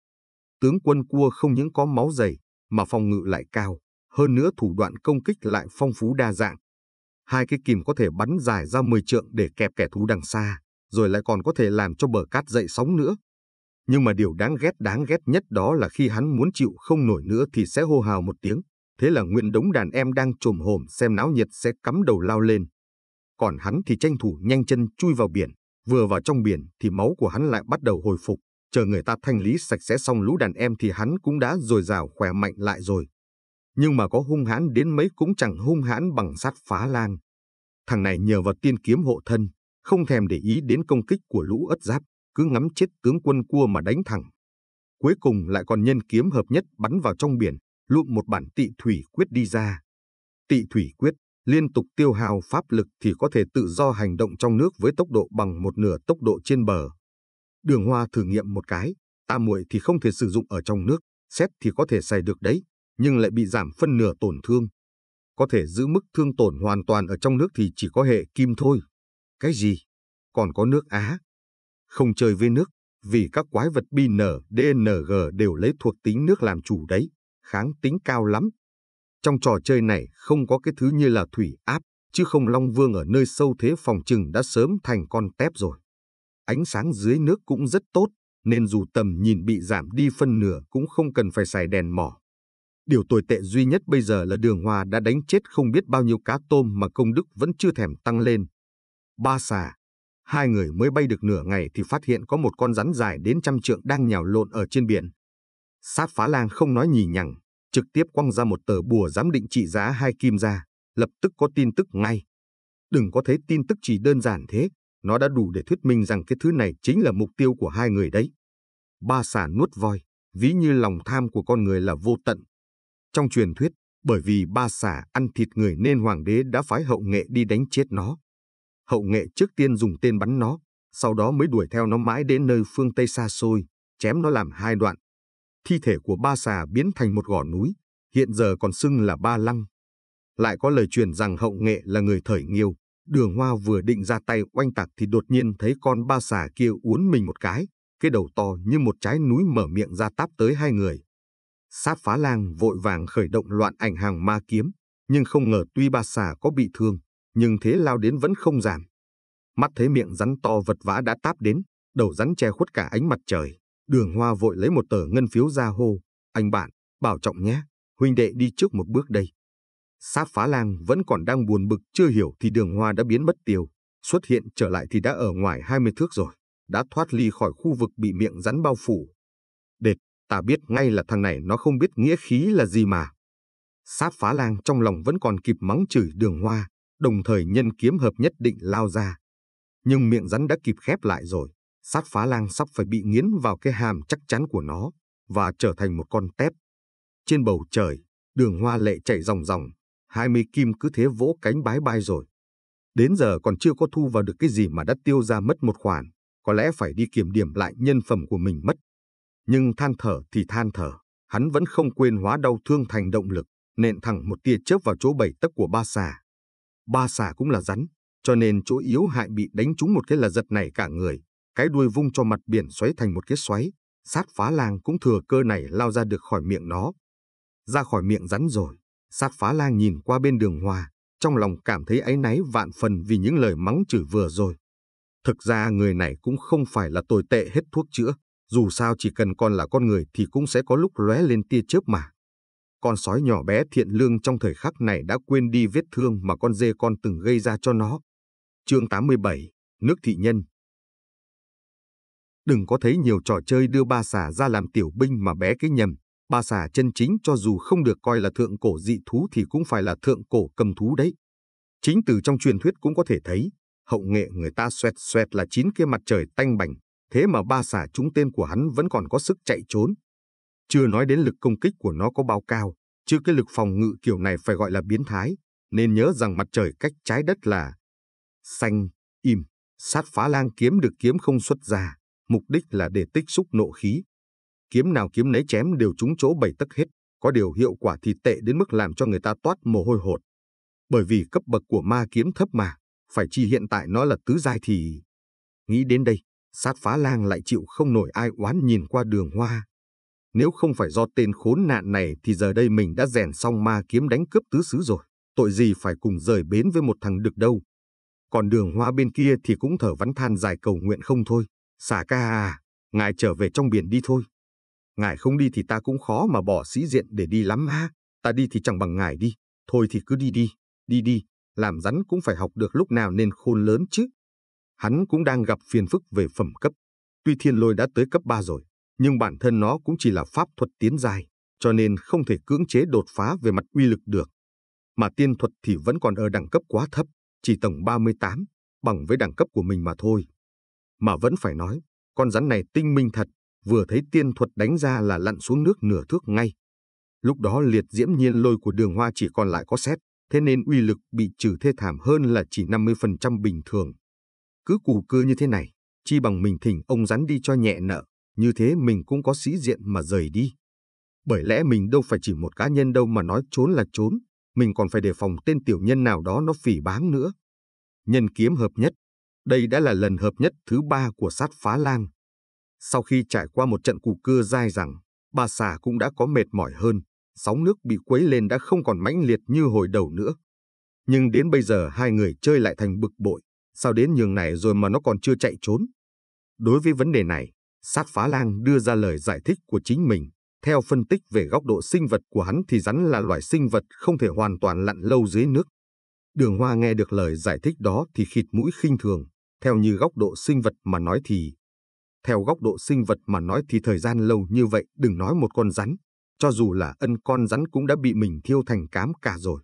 Tướng quân cua không những có máu dày, mà phòng ngự lại cao, hơn nữa thủ đoạn công kích lại phong phú đa dạng. Hai cái kìm có thể bắn dài ra mười trượng để kẹp kẻ thú đằng xa, rồi lại còn có thể làm cho bờ cát dậy sóng nữa. Nhưng mà điều đáng ghét đáng ghét nhất đó là khi hắn muốn chịu không nổi nữa thì sẽ hô hào một tiếng. Thế là nguyện đống đàn em đang trồm hồm xem náo nhiệt sẽ cắm đầu lao lên còn hắn thì tranh thủ nhanh chân chui vào biển. Vừa vào trong biển thì máu của hắn lại bắt đầu hồi phục, chờ người ta thanh lý sạch sẽ xong lũ đàn em thì hắn cũng đã dồi dào khỏe mạnh lại rồi. Nhưng mà có hung hãn đến mấy cũng chẳng hung hãn bằng sát phá lan. Thằng này nhờ vào tiên kiếm hộ thân, không thèm để ý đến công kích của lũ ất giáp, cứ ngắm chết tướng quân cua mà đánh thẳng. Cuối cùng lại còn nhân kiếm hợp nhất bắn vào trong biển, lụm một bản tị thủy quyết đi ra. Tị thủy quyết liên tục tiêu hào pháp lực thì có thể tự do hành động trong nước với tốc độ bằng một nửa tốc độ trên bờ. Đường Hoa thử nghiệm một cái, tam muội thì không thể sử dụng ở trong nước, xét thì có thể xài được đấy, nhưng lại bị giảm phân nửa tổn thương. Có thể giữ mức thương tổn hoàn toàn ở trong nước thì chỉ có hệ kim thôi. Cái gì? Còn có nước Á. Không chơi với nước, vì các quái vật BN, DNG đều lấy thuộc tính nước làm chủ đấy, kháng tính cao lắm, trong trò chơi này không có cái thứ như là thủy áp, chứ không Long Vương ở nơi sâu thế phòng trừng đã sớm thành con tép rồi. Ánh sáng dưới nước cũng rất tốt, nên dù tầm nhìn bị giảm đi phân nửa cũng không cần phải xài đèn mỏ. Điều tồi tệ duy nhất bây giờ là đường hòa đã đánh chết không biết bao nhiêu cá tôm mà công đức vẫn chưa thèm tăng lên. Ba xà, hai người mới bay được nửa ngày thì phát hiện có một con rắn dài đến trăm trượng đang nhào lộn ở trên biển. Sát phá lang không nói nhì nhằng, trực tiếp quăng ra một tờ bùa giám định trị giá hai kim ra, lập tức có tin tức ngay. Đừng có thấy tin tức chỉ đơn giản thế, nó đã đủ để thuyết minh rằng cái thứ này chính là mục tiêu của hai người đấy. Ba xà nuốt voi, ví như lòng tham của con người là vô tận. Trong truyền thuyết, bởi vì ba xà ăn thịt người nên hoàng đế đã phái hậu nghệ đi đánh chết nó. Hậu nghệ trước tiên dùng tên bắn nó, sau đó mới đuổi theo nó mãi đến nơi phương Tây xa xôi, chém nó làm hai đoạn, thi thể của ba xà biến thành một gò núi, hiện giờ còn xưng là ba lăng. Lại có lời truyền rằng hậu nghệ là người thời nghiêu, đường hoa vừa định ra tay oanh tạc thì đột nhiên thấy con ba xà kia uốn mình một cái, cái đầu to như một trái núi mở miệng ra táp tới hai người. Sát phá lang vội vàng khởi động loạn ảnh hàng ma kiếm, nhưng không ngờ tuy ba xà có bị thương, nhưng thế lao đến vẫn không giảm. Mắt thấy miệng rắn to vật vã đã táp đến, đầu rắn che khuất cả ánh mặt trời. Đường Hoa vội lấy một tờ ngân phiếu ra hô, anh bạn, bảo trọng nhé, huynh đệ đi trước một bước đây. Sát phá lang vẫn còn đang buồn bực chưa hiểu thì đường Hoa đã biến mất tiêu, xuất hiện trở lại thì đã ở ngoài 20 thước rồi, đã thoát ly khỏi khu vực bị miệng rắn bao phủ. Đệt, ta biết ngay là thằng này nó không biết nghĩa khí là gì mà. Sát phá lang trong lòng vẫn còn kịp mắng chửi đường Hoa, đồng thời nhân kiếm hợp nhất định lao ra. Nhưng miệng rắn đã kịp khép lại rồi, sát phá lang sắp phải bị nghiến vào cái hàm chắc chắn của nó và trở thành một con tép. Trên bầu trời, đường hoa lệ chảy ròng ròng, hai mươi kim cứ thế vỗ cánh bái bai rồi. Đến giờ còn chưa có thu vào được cái gì mà đã tiêu ra mất một khoản, có lẽ phải đi kiểm điểm lại nhân phẩm của mình mất. Nhưng than thở thì than thở, hắn vẫn không quên hóa đau thương thành động lực, nện thẳng một tia chớp vào chỗ bảy tấc của ba xà. Ba xà cũng là rắn, cho nên chỗ yếu hại bị đánh trúng một cái là giật nảy cả người, cái đuôi vung cho mặt biển xoáy thành một cái xoáy, sát phá lang cũng thừa cơ này lao ra được khỏi miệng nó. Ra khỏi miệng rắn rồi, sát phá lang nhìn qua bên đường hòa, trong lòng cảm thấy áy náy vạn phần vì những lời mắng chửi vừa rồi. Thực ra người này cũng không phải là tồi tệ hết thuốc chữa, dù sao chỉ cần còn là con người thì cũng sẽ có lúc lóe lên tia chớp mà. Con sói nhỏ bé thiện lương trong thời khắc này đã quên đi vết thương mà con dê con từng gây ra cho nó. chương 87, Nước Thị Nhân Đừng có thấy nhiều trò chơi đưa ba xà ra làm tiểu binh mà bé cái nhầm. Ba xà chân chính cho dù không được coi là thượng cổ dị thú thì cũng phải là thượng cổ cầm thú đấy. Chính từ trong truyền thuyết cũng có thể thấy, hậu nghệ người ta xoẹt xoẹt là chín kia mặt trời tanh bành, thế mà ba xà trúng tên của hắn vẫn còn có sức chạy trốn. Chưa nói đến lực công kích của nó có bao cao, chứ cái lực phòng ngự kiểu này phải gọi là biến thái, nên nhớ rằng mặt trời cách trái đất là xanh, im, sát phá lang kiếm được kiếm không xuất ra, mục đích là để tích xúc nộ khí. Kiếm nào kiếm nấy chém đều trúng chỗ bảy tấc hết, có điều hiệu quả thì tệ đến mức làm cho người ta toát mồ hôi hột. Bởi vì cấp bậc của ma kiếm thấp mà, phải chi hiện tại nó là tứ giai thì... Nghĩ đến đây, sát phá lang lại chịu không nổi ai oán nhìn qua đường hoa. Nếu không phải do tên khốn nạn này thì giờ đây mình đã rèn xong ma kiếm đánh cướp tứ xứ rồi, tội gì phải cùng rời bến với một thằng được đâu. Còn đường hoa bên kia thì cũng thở vắn than dài cầu nguyện không thôi. Xà ca à, ngài trở về trong biển đi thôi. Ngài không đi thì ta cũng khó mà bỏ sĩ diện để đi lắm ha. Ta đi thì chẳng bằng ngài đi. Thôi thì cứ đi đi, đi đi. Làm rắn cũng phải học được lúc nào nên khôn lớn chứ. Hắn cũng đang gặp phiền phức về phẩm cấp. Tuy thiên lôi đã tới cấp 3 rồi, nhưng bản thân nó cũng chỉ là pháp thuật tiến dài, cho nên không thể cưỡng chế đột phá về mặt uy lực được. Mà tiên thuật thì vẫn còn ở đẳng cấp quá thấp, chỉ tổng 38, bằng với đẳng cấp của mình mà thôi mà vẫn phải nói, con rắn này tinh minh thật, vừa thấy tiên thuật đánh ra là lặn xuống nước nửa thước ngay. Lúc đó liệt diễm nhiên lôi của đường hoa chỉ còn lại có xét, thế nên uy lực bị trừ thê thảm hơn là chỉ 50% bình thường. Cứ củ cư như thế này, chi bằng mình thỉnh ông rắn đi cho nhẹ nợ, như thế mình cũng có sĩ diện mà rời đi. Bởi lẽ mình đâu phải chỉ một cá nhân đâu mà nói trốn là trốn, mình còn phải đề phòng tên tiểu nhân nào đó nó phỉ báng nữa. Nhân kiếm hợp nhất, đây đã là lần hợp nhất thứ ba của sát phá Lan. Sau khi trải qua một trận cù cưa dai rằng, bà xà cũng đã có mệt mỏi hơn, sóng nước bị quấy lên đã không còn mãnh liệt như hồi đầu nữa. Nhưng đến bây giờ hai người chơi lại thành bực bội, sao đến nhường này rồi mà nó còn chưa chạy trốn. Đối với vấn đề này, sát phá lang đưa ra lời giải thích của chính mình. Theo phân tích về góc độ sinh vật của hắn thì rắn là loài sinh vật không thể hoàn toàn lặn lâu dưới nước. Đường Hoa nghe được lời giải thích đó thì khịt mũi khinh thường. Theo như góc độ sinh vật mà nói thì, theo góc độ sinh vật mà nói thì thời gian lâu như vậy đừng nói một con rắn, cho dù là ân con rắn cũng đã bị mình thiêu thành cám cả rồi.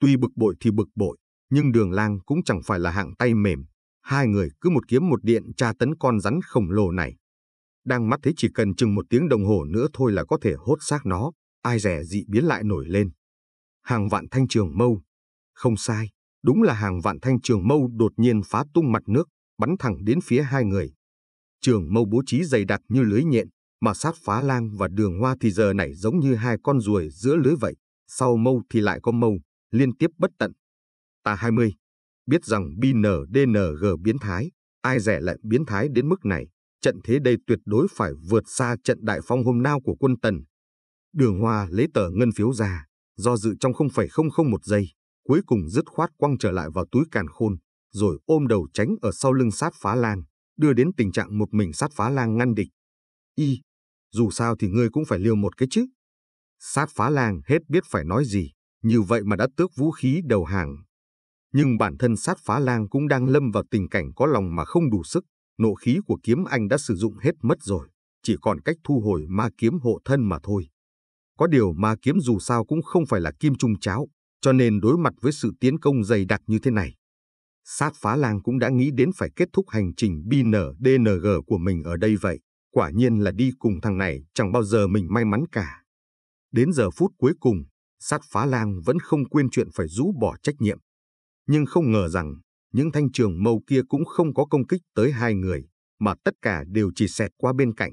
Tuy bực bội thì bực bội, nhưng đường lang cũng chẳng phải là hạng tay mềm. Hai người cứ một kiếm một điện tra tấn con rắn khổng lồ này. Đang mắt thấy chỉ cần chừng một tiếng đồng hồ nữa thôi là có thể hốt xác nó, ai rẻ dị biến lại nổi lên. Hàng vạn thanh trường mâu. Không sai, Đúng là hàng vạn thanh trường mâu đột nhiên phá tung mặt nước, bắn thẳng đến phía hai người. Trường mâu bố trí dày đặc như lưới nhện, mà sát phá lang và đường hoa thì giờ này giống như hai con ruồi giữa lưới vậy, sau mâu thì lại có mâu, liên tiếp bất tận. Ta 20, biết rằng BNDNG biến thái, ai rẻ lại biến thái đến mức này, trận thế đây tuyệt đối phải vượt xa trận đại phong hôm nào của quân Tần. Đường Hoa lấy tờ ngân phiếu ra, do dự trong 0,001 giây, cuối cùng dứt khoát quăng trở lại vào túi càn khôn, rồi ôm đầu tránh ở sau lưng sát phá lan, đưa đến tình trạng một mình sát phá lan ngăn địch. Y, dù sao thì ngươi cũng phải liều một cái chứ. Sát phá lan hết biết phải nói gì, như vậy mà đã tước vũ khí đầu hàng. Nhưng bản thân sát phá lan cũng đang lâm vào tình cảnh có lòng mà không đủ sức, nộ khí của kiếm anh đã sử dụng hết mất rồi, chỉ còn cách thu hồi ma kiếm hộ thân mà thôi. Có điều ma kiếm dù sao cũng không phải là kim trung cháo, cho nên đối mặt với sự tiến công dày đặc như thế này, sát phá lang cũng đã nghĩ đến phải kết thúc hành trình BNDNG của mình ở đây vậy. Quả nhiên là đi cùng thằng này chẳng bao giờ mình may mắn cả. Đến giờ phút cuối cùng, sát phá lang vẫn không quên chuyện phải rũ bỏ trách nhiệm. Nhưng không ngờ rằng, những thanh trường mâu kia cũng không có công kích tới hai người, mà tất cả đều chỉ xẹt qua bên cạnh.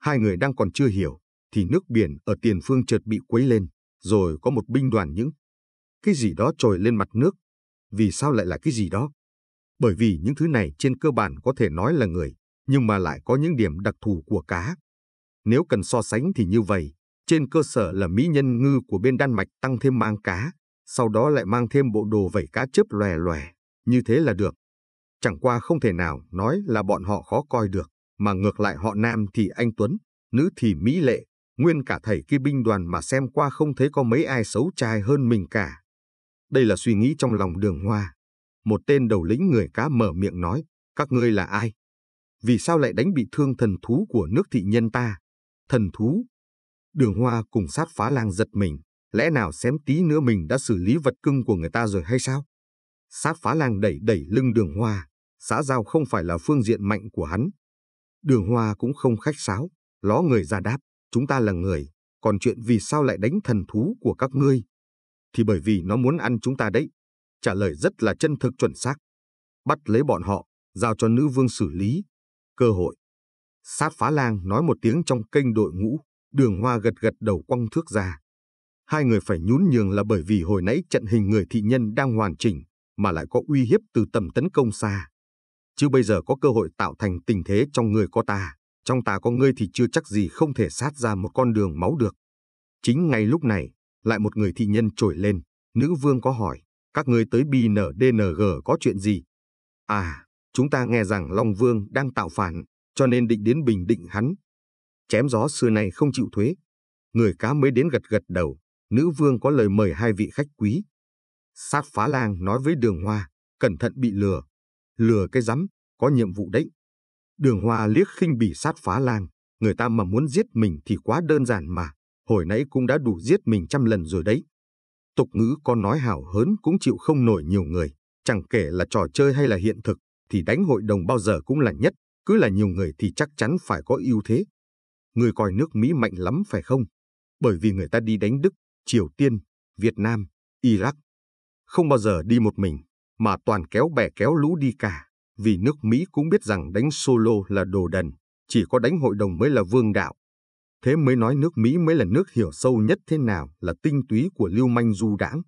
Hai người đang còn chưa hiểu, thì nước biển ở tiền phương chợt bị quấy lên, rồi có một binh đoàn những cái gì đó trồi lên mặt nước. Vì sao lại là cái gì đó? Bởi vì những thứ này trên cơ bản có thể nói là người, nhưng mà lại có những điểm đặc thù của cá. Nếu cần so sánh thì như vậy, trên cơ sở là mỹ nhân ngư của bên Đan Mạch tăng thêm mang cá, sau đó lại mang thêm bộ đồ vẩy cá chớp lòe lòe, như thế là được. Chẳng qua không thể nào nói là bọn họ khó coi được, mà ngược lại họ nam thì anh Tuấn, nữ thì Mỹ Lệ, nguyên cả thầy kia binh đoàn mà xem qua không thấy có mấy ai xấu trai hơn mình cả. Đây là suy nghĩ trong lòng đường hoa. Một tên đầu lĩnh người cá mở miệng nói, các ngươi là ai? Vì sao lại đánh bị thương thần thú của nước thị nhân ta? Thần thú? Đường hoa cùng sát phá lang giật mình, lẽ nào xém tí nữa mình đã xử lý vật cưng của người ta rồi hay sao? Sát phá lang đẩy đẩy lưng đường hoa, xã giao không phải là phương diện mạnh của hắn. Đường hoa cũng không khách sáo, ló người ra đáp, chúng ta là người, còn chuyện vì sao lại đánh thần thú của các ngươi, thì bởi vì nó muốn ăn chúng ta đấy. Trả lời rất là chân thực chuẩn xác. Bắt lấy bọn họ, giao cho nữ vương xử lý. Cơ hội. Sát phá lang nói một tiếng trong kênh đội ngũ, đường hoa gật gật đầu quăng thước ra. Hai người phải nhún nhường là bởi vì hồi nãy trận hình người thị nhân đang hoàn chỉnh, mà lại có uy hiếp từ tầm tấn công xa. Chứ bây giờ có cơ hội tạo thành tình thế trong người có ta, trong ta có ngươi thì chưa chắc gì không thể sát ra một con đường máu được. Chính ngay lúc này, lại một người thị nhân trồi lên, nữ vương có hỏi, các ngươi tới BNDNG có chuyện gì? À, chúng ta nghe rằng Long Vương đang tạo phản, cho nên định đến bình định hắn. Chém gió xưa nay không chịu thuế. Người cá mới đến gật gật đầu, nữ vương có lời mời hai vị khách quý. Sát phá lang nói với đường hoa, cẩn thận bị lừa. Lừa cái rắm, có nhiệm vụ đấy. Đường hoa liếc khinh bỉ sát phá lang, người ta mà muốn giết mình thì quá đơn giản mà hồi nãy cũng đã đủ giết mình trăm lần rồi đấy. Tục ngữ có nói hào hớn cũng chịu không nổi nhiều người, chẳng kể là trò chơi hay là hiện thực, thì đánh hội đồng bao giờ cũng là nhất, cứ là nhiều người thì chắc chắn phải có ưu thế. Người coi nước Mỹ mạnh lắm phải không? Bởi vì người ta đi đánh Đức, Triều Tiên, Việt Nam, Iraq. Không bao giờ đi một mình, mà toàn kéo bè kéo lũ đi cả, vì nước Mỹ cũng biết rằng đánh solo là đồ đần, chỉ có đánh hội đồng mới là vương đạo. Thế mới nói nước Mỹ mới là nước hiểu sâu nhất thế nào là tinh túy của lưu manh du đãng.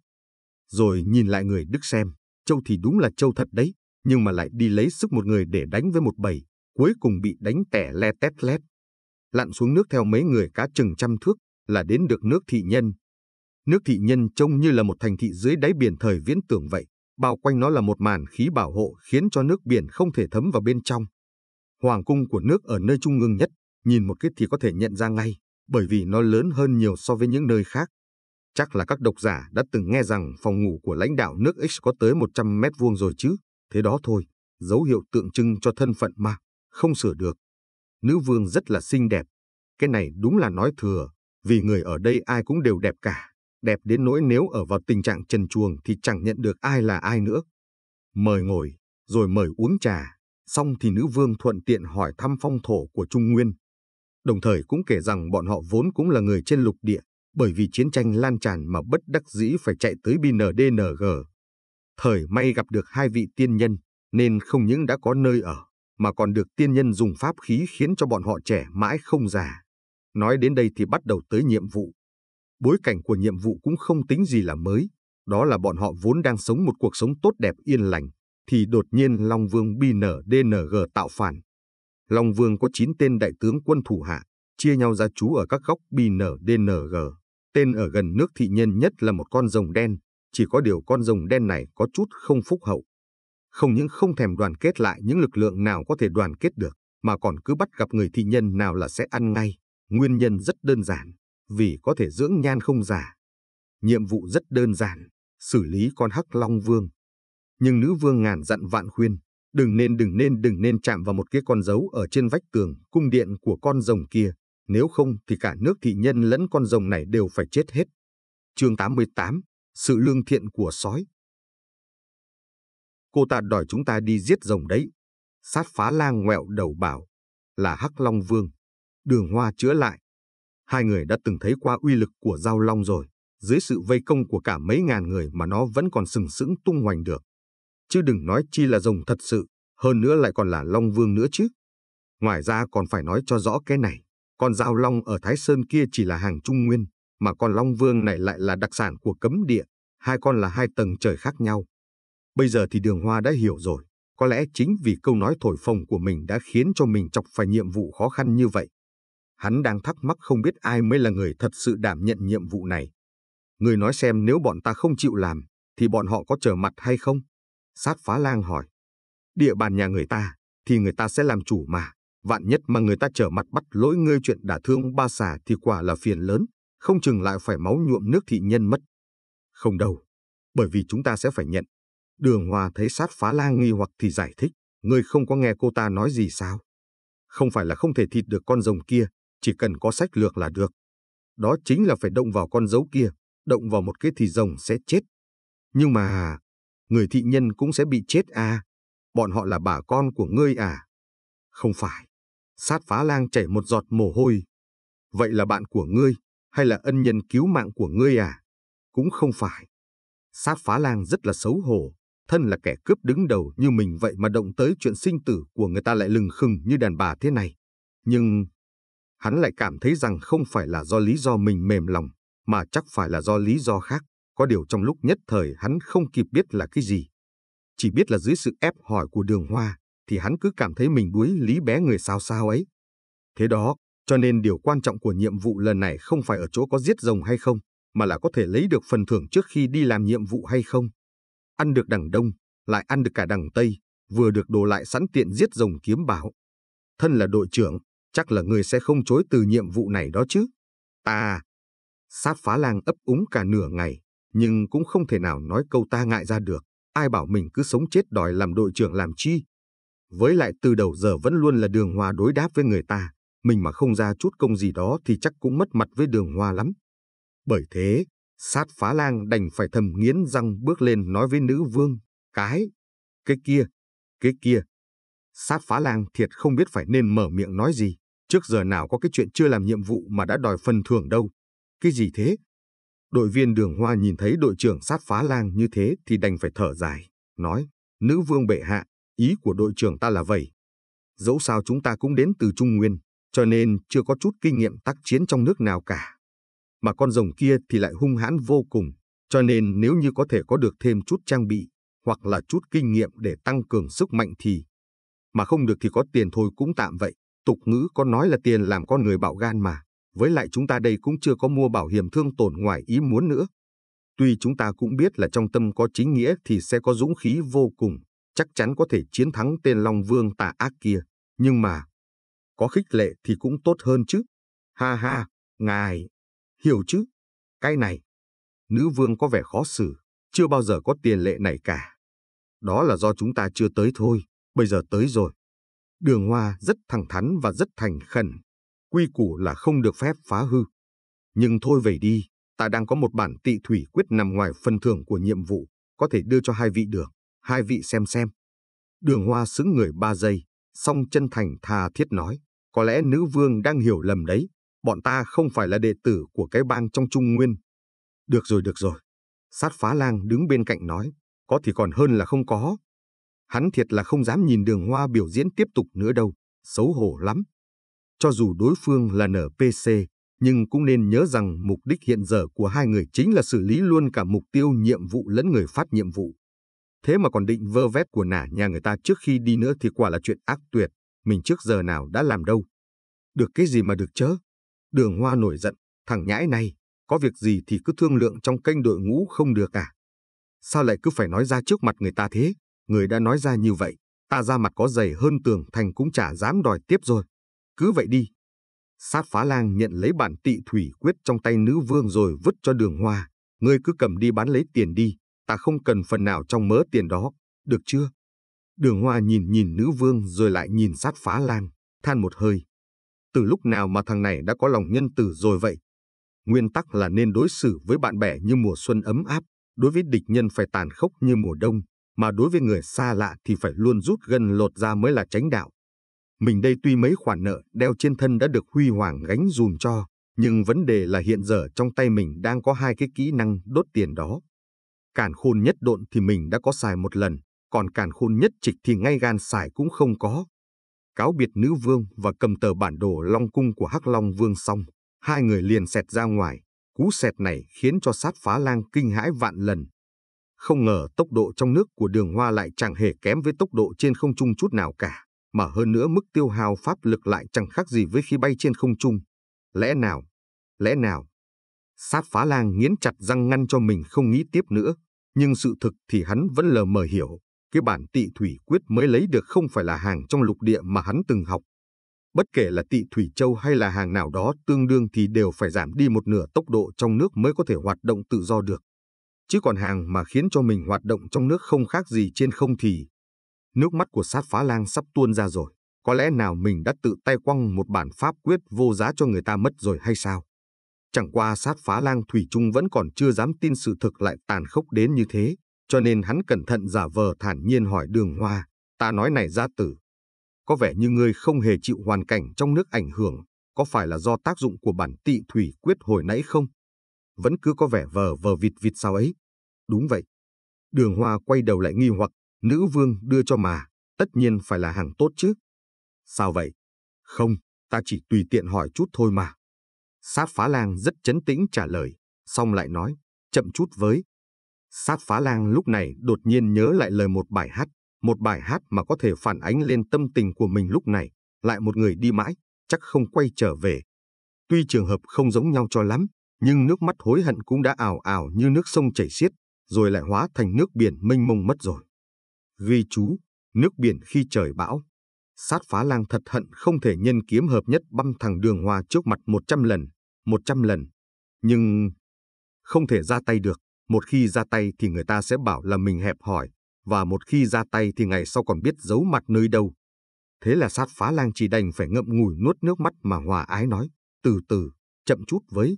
Rồi nhìn lại người Đức xem, châu thì đúng là châu thật đấy, nhưng mà lại đi lấy sức một người để đánh với một bầy, cuối cùng bị đánh tẻ le tét lét. Lặn xuống nước theo mấy người cá chừng trăm thước là đến được nước thị nhân. Nước thị nhân trông như là một thành thị dưới đáy biển thời viễn tưởng vậy, bao quanh nó là một màn khí bảo hộ khiến cho nước biển không thể thấm vào bên trong. Hoàng cung của nước ở nơi trung ương nhất, nhìn một cái thì có thể nhận ra ngay, bởi vì nó lớn hơn nhiều so với những nơi khác. Chắc là các độc giả đã từng nghe rằng phòng ngủ của lãnh đạo nước X có tới 100 mét vuông rồi chứ, thế đó thôi, dấu hiệu tượng trưng cho thân phận mà, không sửa được. Nữ vương rất là xinh đẹp, cái này đúng là nói thừa, vì người ở đây ai cũng đều đẹp cả, đẹp đến nỗi nếu ở vào tình trạng trần chuồng thì chẳng nhận được ai là ai nữa. Mời ngồi, rồi mời uống trà, xong thì nữ vương thuận tiện hỏi thăm phong thổ của Trung Nguyên, đồng thời cũng kể rằng bọn họ vốn cũng là người trên lục địa, bởi vì chiến tranh lan tràn mà bất đắc dĩ phải chạy tới BNDNG. Thời may gặp được hai vị tiên nhân, nên không những đã có nơi ở, mà còn được tiên nhân dùng pháp khí khiến cho bọn họ trẻ mãi không già. Nói đến đây thì bắt đầu tới nhiệm vụ. Bối cảnh của nhiệm vụ cũng không tính gì là mới, đó là bọn họ vốn đang sống một cuộc sống tốt đẹp yên lành, thì đột nhiên Long Vương BNDNG tạo phản, Long Vương có 9 tên đại tướng quân thủ hạ, chia nhau ra trú ở các góc BNDNG. Tên ở gần nước thị nhân nhất là một con rồng đen, chỉ có điều con rồng đen này có chút không phúc hậu. Không những không thèm đoàn kết lại những lực lượng nào có thể đoàn kết được, mà còn cứ bắt gặp người thị nhân nào là sẽ ăn ngay. Nguyên nhân rất đơn giản, vì có thể dưỡng nhan không giả. Nhiệm vụ rất đơn giản, xử lý con hắc long vương. Nhưng nữ vương ngàn dặn vạn khuyên, Đừng nên đừng nên đừng nên chạm vào một cái con dấu ở trên vách tường cung điện của con rồng kia, nếu không thì cả nước thị nhân lẫn con rồng này đều phải chết hết. chương 88, Sự lương thiện của sói Cô ta đòi chúng ta đi giết rồng đấy. Sát phá lang ngoẹo đầu bảo, là Hắc Long Vương. Đường Hoa chữa lại. Hai người đã từng thấy qua uy lực của Giao Long rồi. Dưới sự vây công của cả mấy ngàn người mà nó vẫn còn sừng sững tung hoành được chứ đừng nói chi là rồng thật sự, hơn nữa lại còn là Long Vương nữa chứ. Ngoài ra còn phải nói cho rõ cái này, con dao long ở Thái Sơn kia chỉ là hàng Trung Nguyên, mà con Long Vương này lại là đặc sản của cấm địa, hai con là hai tầng trời khác nhau. Bây giờ thì đường hoa đã hiểu rồi, có lẽ chính vì câu nói thổi phồng của mình đã khiến cho mình chọc phải nhiệm vụ khó khăn như vậy. Hắn đang thắc mắc không biết ai mới là người thật sự đảm nhận nhiệm vụ này. Người nói xem nếu bọn ta không chịu làm, thì bọn họ có trở mặt hay không? Sát phá lang hỏi. Địa bàn nhà người ta, thì người ta sẽ làm chủ mà. Vạn nhất mà người ta trở mặt bắt lỗi ngươi chuyện đả thương ba xà thì quả là phiền lớn, không chừng lại phải máu nhuộm nước thị nhân mất. Không đâu, bởi vì chúng ta sẽ phải nhận. Đường Hòa thấy sát phá lang nghi hoặc thì giải thích, ngươi không có nghe cô ta nói gì sao? Không phải là không thể thịt được con rồng kia, chỉ cần có sách lược là được. Đó chính là phải động vào con dấu kia, động vào một cái thì rồng sẽ chết. Nhưng mà, người thị nhân cũng sẽ bị chết à? Bọn họ là bà con của ngươi à? Không phải. Sát phá lang chảy một giọt mồ hôi. Vậy là bạn của ngươi, hay là ân nhân cứu mạng của ngươi à? Cũng không phải. Sát phá lang rất là xấu hổ, thân là kẻ cướp đứng đầu như mình vậy mà động tới chuyện sinh tử của người ta lại lừng khừng như đàn bà thế này. Nhưng hắn lại cảm thấy rằng không phải là do lý do mình mềm lòng, mà chắc phải là do lý do khác có điều trong lúc nhất thời hắn không kịp biết là cái gì. Chỉ biết là dưới sự ép hỏi của đường hoa, thì hắn cứ cảm thấy mình đuối lý bé người sao sao ấy. Thế đó, cho nên điều quan trọng của nhiệm vụ lần này không phải ở chỗ có giết rồng hay không, mà là có thể lấy được phần thưởng trước khi đi làm nhiệm vụ hay không. Ăn được đằng đông, lại ăn được cả đằng tây, vừa được đồ lại sẵn tiện giết rồng kiếm bảo. Thân là đội trưởng, chắc là người sẽ không chối từ nhiệm vụ này đó chứ. Ta! Sát phá lang ấp úng cả nửa ngày, nhưng cũng không thể nào nói câu ta ngại ra được, ai bảo mình cứ sống chết đòi làm đội trưởng làm chi. Với lại từ đầu giờ vẫn luôn là đường hòa đối đáp với người ta, mình mà không ra chút công gì đó thì chắc cũng mất mặt với đường hòa lắm. Bởi thế, sát phá lang đành phải thầm nghiến răng bước lên nói với nữ vương, cái, cái kia, cái kia. Sát phá lang thiệt không biết phải nên mở miệng nói gì, trước giờ nào có cái chuyện chưa làm nhiệm vụ mà đã đòi phần thưởng đâu. Cái gì thế, Đội viên đường hoa nhìn thấy đội trưởng sát phá lang như thế thì đành phải thở dài, nói, nữ vương bệ hạ, ý của đội trưởng ta là vậy. Dẫu sao chúng ta cũng đến từ Trung Nguyên, cho nên chưa có chút kinh nghiệm tác chiến trong nước nào cả. Mà con rồng kia thì lại hung hãn vô cùng, cho nên nếu như có thể có được thêm chút trang bị, hoặc là chút kinh nghiệm để tăng cường sức mạnh thì, mà không được thì có tiền thôi cũng tạm vậy. Tục ngữ có nói là tiền làm con người bạo gan mà với lại chúng ta đây cũng chưa có mua bảo hiểm thương tổn ngoài ý muốn nữa. Tuy chúng ta cũng biết là trong tâm có chính nghĩa thì sẽ có dũng khí vô cùng, chắc chắn có thể chiến thắng tên Long Vương tà ác kia, nhưng mà có khích lệ thì cũng tốt hơn chứ. Ha ha, ngài, hiểu chứ, cái này. Nữ vương có vẻ khó xử, chưa bao giờ có tiền lệ này cả. Đó là do chúng ta chưa tới thôi, bây giờ tới rồi. Đường Hoa rất thẳng thắn và rất thành khẩn, quy củ là không được phép phá hư. Nhưng thôi vậy đi, ta đang có một bản tị thủy quyết nằm ngoài phần thưởng của nhiệm vụ, có thể đưa cho hai vị đường. hai vị xem xem. Đường hoa xứng người ba giây, song chân thành tha thiết nói, có lẽ nữ vương đang hiểu lầm đấy, bọn ta không phải là đệ tử của cái bang trong Trung Nguyên. Được rồi, được rồi. Sát phá lang đứng bên cạnh nói, có thì còn hơn là không có. Hắn thiệt là không dám nhìn đường hoa biểu diễn tiếp tục nữa đâu, xấu hổ lắm. Cho dù đối phương là NPC, nhưng cũng nên nhớ rằng mục đích hiện giờ của hai người chính là xử lý luôn cả mục tiêu nhiệm vụ lẫn người phát nhiệm vụ. Thế mà còn định vơ vét của nả nhà người ta trước khi đi nữa thì quả là chuyện ác tuyệt, mình trước giờ nào đã làm đâu. Được cái gì mà được chớ? Đường Hoa nổi giận, thằng nhãi này, có việc gì thì cứ thương lượng trong kênh đội ngũ không được à? Sao lại cứ phải nói ra trước mặt người ta thế? Người đã nói ra như vậy, ta ra mặt có dày hơn tường thành cũng chả dám đòi tiếp rồi cứ vậy đi. Sát phá lang nhận lấy bản tị thủy quyết trong tay nữ vương rồi vứt cho đường hoa. Ngươi cứ cầm đi bán lấy tiền đi, ta không cần phần nào trong mớ tiền đó, được chưa? Đường hoa nhìn nhìn nữ vương rồi lại nhìn sát phá lang, than một hơi. Từ lúc nào mà thằng này đã có lòng nhân từ rồi vậy? Nguyên tắc là nên đối xử với bạn bè như mùa xuân ấm áp, đối với địch nhân phải tàn khốc như mùa đông, mà đối với người xa lạ thì phải luôn rút gân lột ra mới là tránh đạo. Mình đây tuy mấy khoản nợ đeo trên thân đã được Huy Hoàng gánh dùm cho, nhưng vấn đề là hiện giờ trong tay mình đang có hai cái kỹ năng đốt tiền đó. Cản khôn nhất độn thì mình đã có xài một lần, còn cản khôn nhất trịch thì ngay gan xài cũng không có. Cáo biệt nữ vương và cầm tờ bản đồ long cung của Hắc Long Vương xong, hai người liền xẹt ra ngoài. Cú xẹt này khiến cho sát phá lang kinh hãi vạn lần. Không ngờ tốc độ trong nước của đường hoa lại chẳng hề kém với tốc độ trên không trung chút nào cả mà hơn nữa mức tiêu hao pháp lực lại chẳng khác gì với khi bay trên không trung. Lẽ nào? Lẽ nào? Sát phá lang nghiến chặt răng ngăn cho mình không nghĩ tiếp nữa, nhưng sự thực thì hắn vẫn lờ mờ hiểu, cái bản tị thủy quyết mới lấy được không phải là hàng trong lục địa mà hắn từng học. Bất kể là tị thủy châu hay là hàng nào đó tương đương thì đều phải giảm đi một nửa tốc độ trong nước mới có thể hoạt động tự do được. Chứ còn hàng mà khiến cho mình hoạt động trong nước không khác gì trên không thì Nước mắt của sát phá lang sắp tuôn ra rồi. Có lẽ nào mình đã tự tay quăng một bản pháp quyết vô giá cho người ta mất rồi hay sao? Chẳng qua sát phá lang Thủy Trung vẫn còn chưa dám tin sự thực lại tàn khốc đến như thế, cho nên hắn cẩn thận giả vờ thản nhiên hỏi đường hoa, ta nói này ra tử. Có vẻ như ngươi không hề chịu hoàn cảnh trong nước ảnh hưởng, có phải là do tác dụng của bản tị thủy quyết hồi nãy không? Vẫn cứ có vẻ vờ vờ vịt vịt sao ấy. Đúng vậy. Đường hoa quay đầu lại nghi hoặc nữ vương đưa cho mà, tất nhiên phải là hàng tốt chứ. Sao vậy? Không, ta chỉ tùy tiện hỏi chút thôi mà. Sát phá lang rất chấn tĩnh trả lời, xong lại nói, chậm chút với. Sát phá lang lúc này đột nhiên nhớ lại lời một bài hát, một bài hát mà có thể phản ánh lên tâm tình của mình lúc này, lại một người đi mãi, chắc không quay trở về. Tuy trường hợp không giống nhau cho lắm, nhưng nước mắt hối hận cũng đã ảo ảo như nước sông chảy xiết, rồi lại hóa thành nước biển mênh mông mất rồi ghi chú, nước biển khi trời bão. Sát phá lang thật hận không thể nhân kiếm hợp nhất băm thằng đường hòa trước mặt 100 lần, 100 lần. Nhưng không thể ra tay được, một khi ra tay thì người ta sẽ bảo là mình hẹp hỏi, và một khi ra tay thì ngày sau còn biết giấu mặt nơi đâu. Thế là sát phá lang chỉ đành phải ngậm ngùi nuốt nước mắt mà hòa ái nói, từ từ, chậm chút với.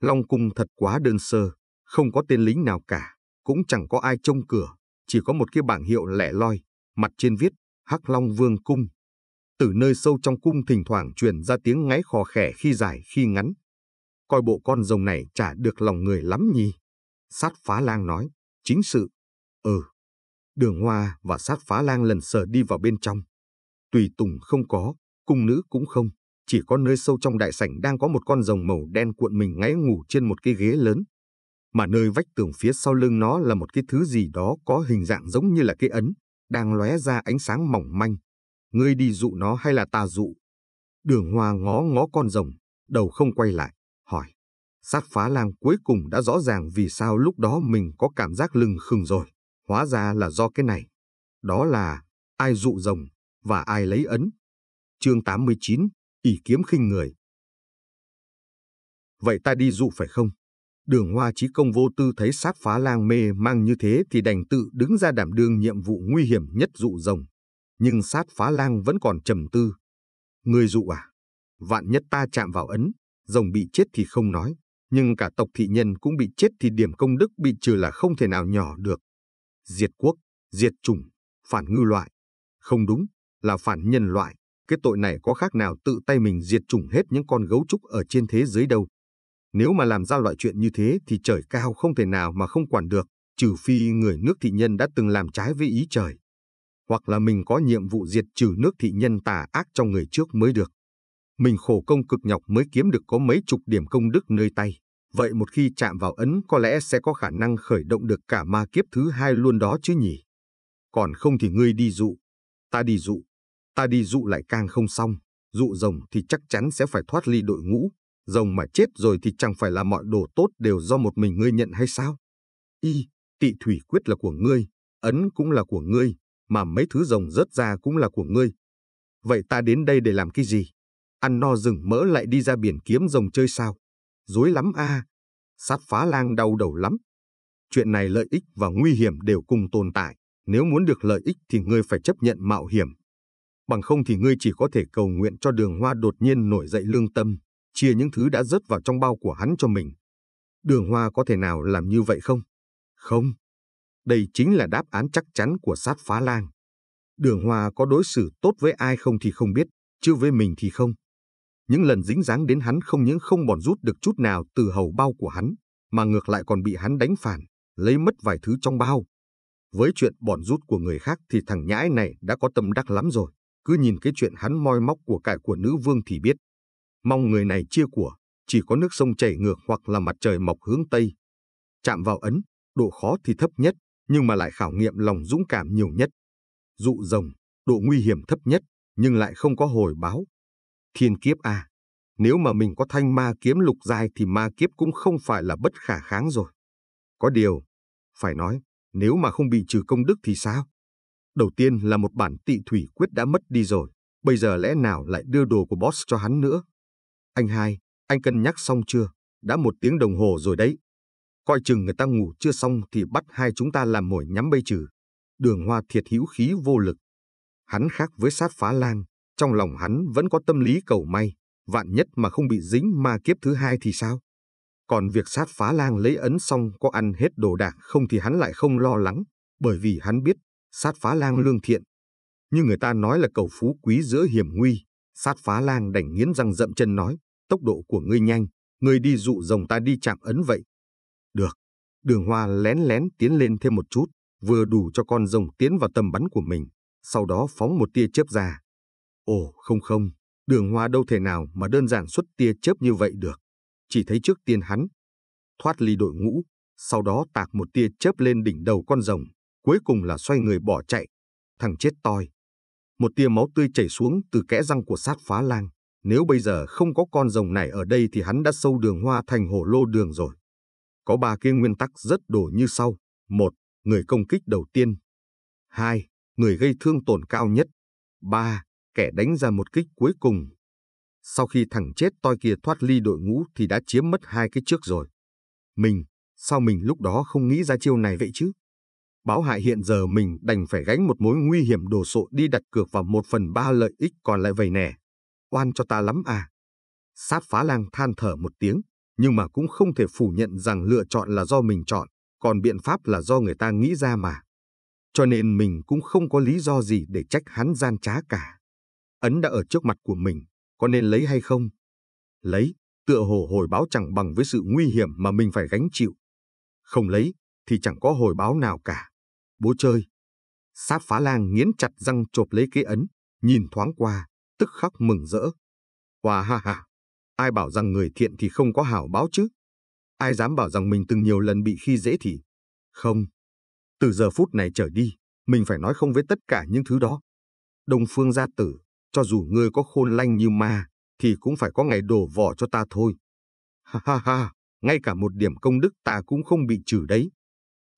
Long cung thật quá đơn sơ, không có tên lính nào cả, cũng chẳng có ai trông cửa, chỉ có một cái bảng hiệu lẻ loi, mặt trên viết Hắc Long Vương Cung. Từ nơi sâu trong cung thỉnh thoảng truyền ra tiếng ngáy khò khẻ khi dài khi ngắn. Coi bộ con rồng này chả được lòng người lắm nhỉ. Sát phá lang nói, chính sự. Ừ. Đường hoa và sát phá lang lần sờ đi vào bên trong. Tùy tùng không có, cung nữ cũng không. Chỉ có nơi sâu trong đại sảnh đang có một con rồng màu đen cuộn mình ngáy ngủ trên một cái ghế lớn mà nơi vách tường phía sau lưng nó là một cái thứ gì đó có hình dạng giống như là cái ấn, đang lóe ra ánh sáng mỏng manh. Ngươi đi dụ nó hay là ta dụ? Đường hoa ngó ngó con rồng, đầu không quay lại, hỏi. Sát phá lang cuối cùng đã rõ ràng vì sao lúc đó mình có cảm giác lưng khừng rồi. Hóa ra là do cái này. Đó là ai dụ rồng và ai lấy ấn. chương 89, ỷ kiếm khinh người. Vậy ta đi dụ phải không? Đường Hoa Chí Công vô tư thấy xác phá lang mê mang như thế thì đành tự đứng ra đảm đương nhiệm vụ nguy hiểm nhất dụ rồng. Nhưng sát phá lang vẫn còn trầm tư. Người dụ à? Vạn nhất ta chạm vào ấn, rồng bị chết thì không nói. Nhưng cả tộc thị nhân cũng bị chết thì điểm công đức bị trừ là không thể nào nhỏ được. Diệt quốc, diệt chủng, phản ngư loại. Không đúng, là phản nhân loại. Cái tội này có khác nào tự tay mình diệt chủng hết những con gấu trúc ở trên thế giới đâu. Nếu mà làm ra loại chuyện như thế thì trời cao không thể nào mà không quản được, trừ phi người nước thị nhân đã từng làm trái với ý trời. Hoặc là mình có nhiệm vụ diệt trừ nước thị nhân tà ác trong người trước mới được. Mình khổ công cực nhọc mới kiếm được có mấy chục điểm công đức nơi tay. Vậy một khi chạm vào ấn có lẽ sẽ có khả năng khởi động được cả ma kiếp thứ hai luôn đó chứ nhỉ. Còn không thì ngươi đi dụ, ta đi dụ, ta đi dụ lại càng không xong, dụ rồng thì chắc chắn sẽ phải thoát ly đội ngũ, rồng mà chết rồi thì chẳng phải là mọi đồ tốt đều do một mình ngươi nhận hay sao? Y, tị thủy quyết là của ngươi, ấn cũng là của ngươi, mà mấy thứ rồng rớt ra cũng là của ngươi. Vậy ta đến đây để làm cái gì? Ăn no rừng mỡ lại đi ra biển kiếm rồng chơi sao? Dối lắm a à. Sát phá lang đau đầu lắm. Chuyện này lợi ích và nguy hiểm đều cùng tồn tại. Nếu muốn được lợi ích thì ngươi phải chấp nhận mạo hiểm. Bằng không thì ngươi chỉ có thể cầu nguyện cho đường hoa đột nhiên nổi dậy lương tâm, chia những thứ đã rớt vào trong bao của hắn cho mình. Đường Hoa có thể nào làm như vậy không? Không. Đây chính là đáp án chắc chắn của sát phá lang. Đường Hoa có đối xử tốt với ai không thì không biết, chứ với mình thì không. Những lần dính dáng đến hắn không những không bòn rút được chút nào từ hầu bao của hắn, mà ngược lại còn bị hắn đánh phản, lấy mất vài thứ trong bao. Với chuyện bòn rút của người khác thì thằng nhãi này đã có tâm đắc lắm rồi, cứ nhìn cái chuyện hắn moi móc của cải của nữ vương thì biết. Mong người này chia của, chỉ có nước sông chảy ngược hoặc là mặt trời mọc hướng Tây. Chạm vào ấn, độ khó thì thấp nhất, nhưng mà lại khảo nghiệm lòng dũng cảm nhiều nhất. Dụ rồng, độ nguy hiểm thấp nhất, nhưng lại không có hồi báo. Thiên kiếp A. À, nếu mà mình có thanh ma kiếm lục dài thì ma kiếp cũng không phải là bất khả kháng rồi. Có điều, phải nói, nếu mà không bị trừ công đức thì sao? Đầu tiên là một bản tị thủy quyết đã mất đi rồi, bây giờ lẽ nào lại đưa đồ của boss cho hắn nữa? Anh hai, anh cân nhắc xong chưa? Đã một tiếng đồng hồ rồi đấy. Coi chừng người ta ngủ chưa xong thì bắt hai chúng ta làm mồi nhắm bây trừ. Đường hoa thiệt hữu khí vô lực. Hắn khác với sát phá lang, trong lòng hắn vẫn có tâm lý cầu may, vạn nhất mà không bị dính ma kiếp thứ hai thì sao? Còn việc sát phá lang lấy ấn xong có ăn hết đồ đạc không thì hắn lại không lo lắng, bởi vì hắn biết sát phá lang lương thiện. Như người ta nói là cầu phú quý giữa hiểm nguy, sát phá lang đành nghiến răng dậm chân nói, tốc độ của ngươi nhanh, ngươi đi dụ rồng ta đi chạm ấn vậy. Được, đường hoa lén lén tiến lên thêm một chút, vừa đủ cho con rồng tiến vào tầm bắn của mình, sau đó phóng một tia chớp ra. Ồ, không không, đường hoa đâu thể nào mà đơn giản xuất tia chớp như vậy được. Chỉ thấy trước tiên hắn, thoát ly đội ngũ, sau đó tạc một tia chớp lên đỉnh đầu con rồng, cuối cùng là xoay người bỏ chạy. Thằng chết toi. Một tia máu tươi chảy xuống từ kẽ răng của sát phá lang. Nếu bây giờ không có con rồng này ở đây thì hắn đã sâu đường hoa thành hồ lô đường rồi. Có ba cái nguyên tắc rất đổ như sau. một, Người công kích đầu tiên. hai Người gây thương tổn cao nhất. ba Kẻ đánh ra một kích cuối cùng. Sau khi thằng chết toi kia thoát ly đội ngũ thì đã chiếm mất hai cái trước rồi. Mình, sao mình lúc đó không nghĩ ra chiêu này vậy chứ? Báo hại hiện giờ mình đành phải gánh một mối nguy hiểm đồ sộ đi đặt cược vào một phần ba lợi ích còn lại vầy nè oan cho ta lắm à. Sát phá lang than thở một tiếng, nhưng mà cũng không thể phủ nhận rằng lựa chọn là do mình chọn, còn biện pháp là do người ta nghĩ ra mà. Cho nên mình cũng không có lý do gì để trách hắn gian trá cả. Ấn đã ở trước mặt của mình, có nên lấy hay không? Lấy, tựa hồ hồi báo chẳng bằng với sự nguy hiểm mà mình phải gánh chịu. Không lấy, thì chẳng có hồi báo nào cả. Bố chơi. Sát phá lang nghiến chặt răng chộp lấy cái ấn, nhìn thoáng qua, tức khắc mừng rỡ. Hòa ha ha, ai bảo rằng người thiện thì không có hảo báo chứ? Ai dám bảo rằng mình từng nhiều lần bị khi dễ thì... Không. Từ giờ phút này trở đi, mình phải nói không với tất cả những thứ đó. Đông phương gia tử, cho dù ngươi có khôn lanh như ma, thì cũng phải có ngày đổ vỏ cho ta thôi. Ha ha ha, ngay cả một điểm công đức ta cũng không bị trừ đấy.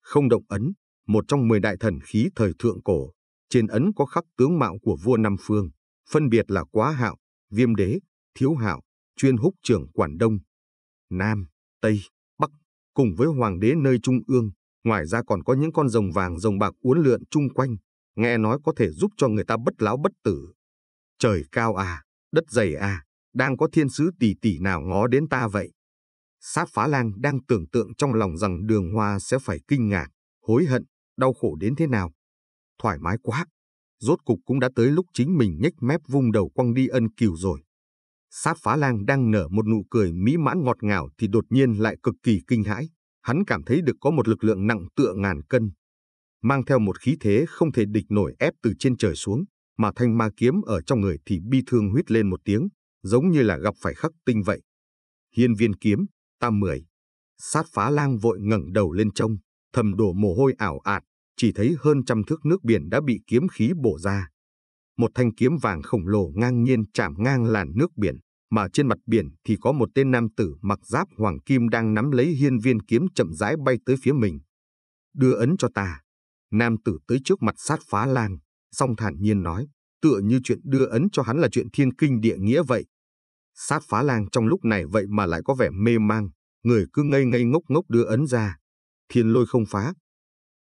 Không động ấn, một trong mười đại thần khí thời thượng cổ, trên ấn có khắc tướng mạo của vua Nam Phương phân biệt là Quá Hạo, Viêm Đế, Thiếu Hạo, Chuyên Húc trưởng Quản Đông, Nam, Tây, Bắc, cùng với Hoàng đế nơi Trung ương. Ngoài ra còn có những con rồng vàng rồng bạc uốn lượn chung quanh, nghe nói có thể giúp cho người ta bất láo bất tử. Trời cao à, đất dày à, đang có thiên sứ tỷ tỷ nào ngó đến ta vậy? Sát phá lang đang tưởng tượng trong lòng rằng đường hoa sẽ phải kinh ngạc, hối hận, đau khổ đến thế nào. Thoải mái quá, rốt cục cũng đã tới lúc chính mình nhếch mép vung đầu quăng đi ân cửu rồi. Sát phá lang đang nở một nụ cười mỹ mãn ngọt ngào thì đột nhiên lại cực kỳ kinh hãi. Hắn cảm thấy được có một lực lượng nặng tựa ngàn cân. Mang theo một khí thế không thể địch nổi ép từ trên trời xuống, mà thanh ma kiếm ở trong người thì bi thương huyết lên một tiếng, giống như là gặp phải khắc tinh vậy. Hiên viên kiếm, tam mười. Sát phá lang vội ngẩng đầu lên trông, thầm đổ mồ hôi ảo ạt, chỉ thấy hơn trăm thước nước biển đã bị kiếm khí bổ ra. Một thanh kiếm vàng khổng lồ ngang nhiên chạm ngang làn nước biển, mà trên mặt biển thì có một tên nam tử mặc giáp hoàng kim đang nắm lấy hiên viên kiếm chậm rãi bay tới phía mình. Đưa ấn cho ta. Nam tử tới trước mặt sát phá lan, song thản nhiên nói, tựa như chuyện đưa ấn cho hắn là chuyện thiên kinh địa nghĩa vậy. Sát phá lan trong lúc này vậy mà lại có vẻ mê mang, người cứ ngây ngây ngốc ngốc đưa ấn ra. Thiên lôi không phá,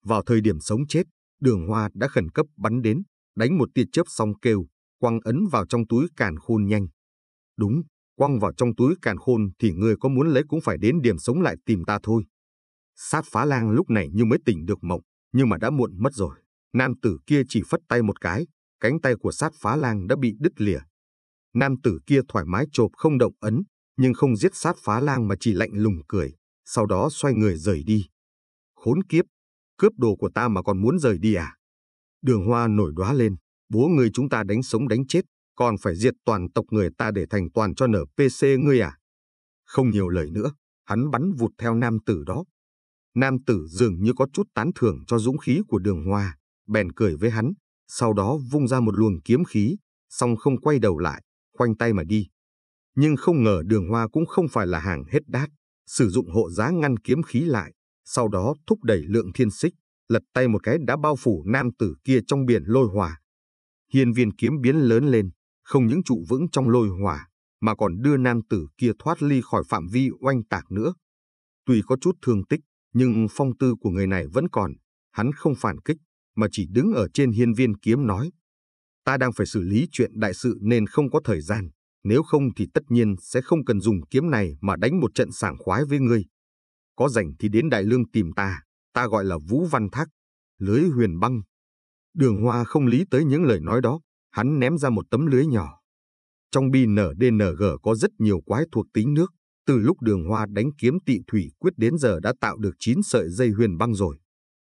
vào thời điểm sống chết, đường hoa đã khẩn cấp bắn đến, đánh một tia chớp xong kêu, quăng ấn vào trong túi càn khôn nhanh. Đúng, quăng vào trong túi càn khôn thì người có muốn lấy cũng phải đến điểm sống lại tìm ta thôi. Sát phá lang lúc này như mới tỉnh được mộng, nhưng mà đã muộn mất rồi. Nam tử kia chỉ phất tay một cái, cánh tay của sát phá lang đã bị đứt lìa. Nam tử kia thoải mái chộp không động ấn, nhưng không giết sát phá lang mà chỉ lạnh lùng cười, sau đó xoay người rời đi. Khốn kiếp, cướp đồ của ta mà còn muốn rời đi à? Đường hoa nổi đoá lên, bố người chúng ta đánh sống đánh chết, còn phải diệt toàn tộc người ta để thành toàn cho NPC ngươi à? Không nhiều lời nữa, hắn bắn vụt theo nam tử đó. Nam tử dường như có chút tán thưởng cho dũng khí của đường hoa, bèn cười với hắn, sau đó vung ra một luồng kiếm khí, song không quay đầu lại, khoanh tay mà đi. Nhưng không ngờ đường hoa cũng không phải là hàng hết đát, sử dụng hộ giá ngăn kiếm khí lại, sau đó thúc đẩy lượng thiên xích, lật tay một cái đã bao phủ nam tử kia trong biển lôi hỏa. Hiên viên kiếm biến lớn lên, không những trụ vững trong lôi hỏa, mà còn đưa nam tử kia thoát ly khỏi phạm vi oanh tạc nữa. Tuy có chút thương tích, nhưng phong tư của người này vẫn còn, hắn không phản kích, mà chỉ đứng ở trên hiên viên kiếm nói. Ta đang phải xử lý chuyện đại sự nên không có thời gian, nếu không thì tất nhiên sẽ không cần dùng kiếm này mà đánh một trận sảng khoái với ngươi. Có rảnh thì đến Đại Lương tìm ta, ta gọi là Vũ Văn Thác, lưới huyền băng. Đường Hoa không lý tới những lời nói đó, hắn ném ra một tấm lưới nhỏ. Trong BNDNG có rất nhiều quái thuộc tính nước, từ lúc đường Hoa đánh kiếm tị thủy quyết đến giờ đã tạo được 9 sợi dây huyền băng rồi.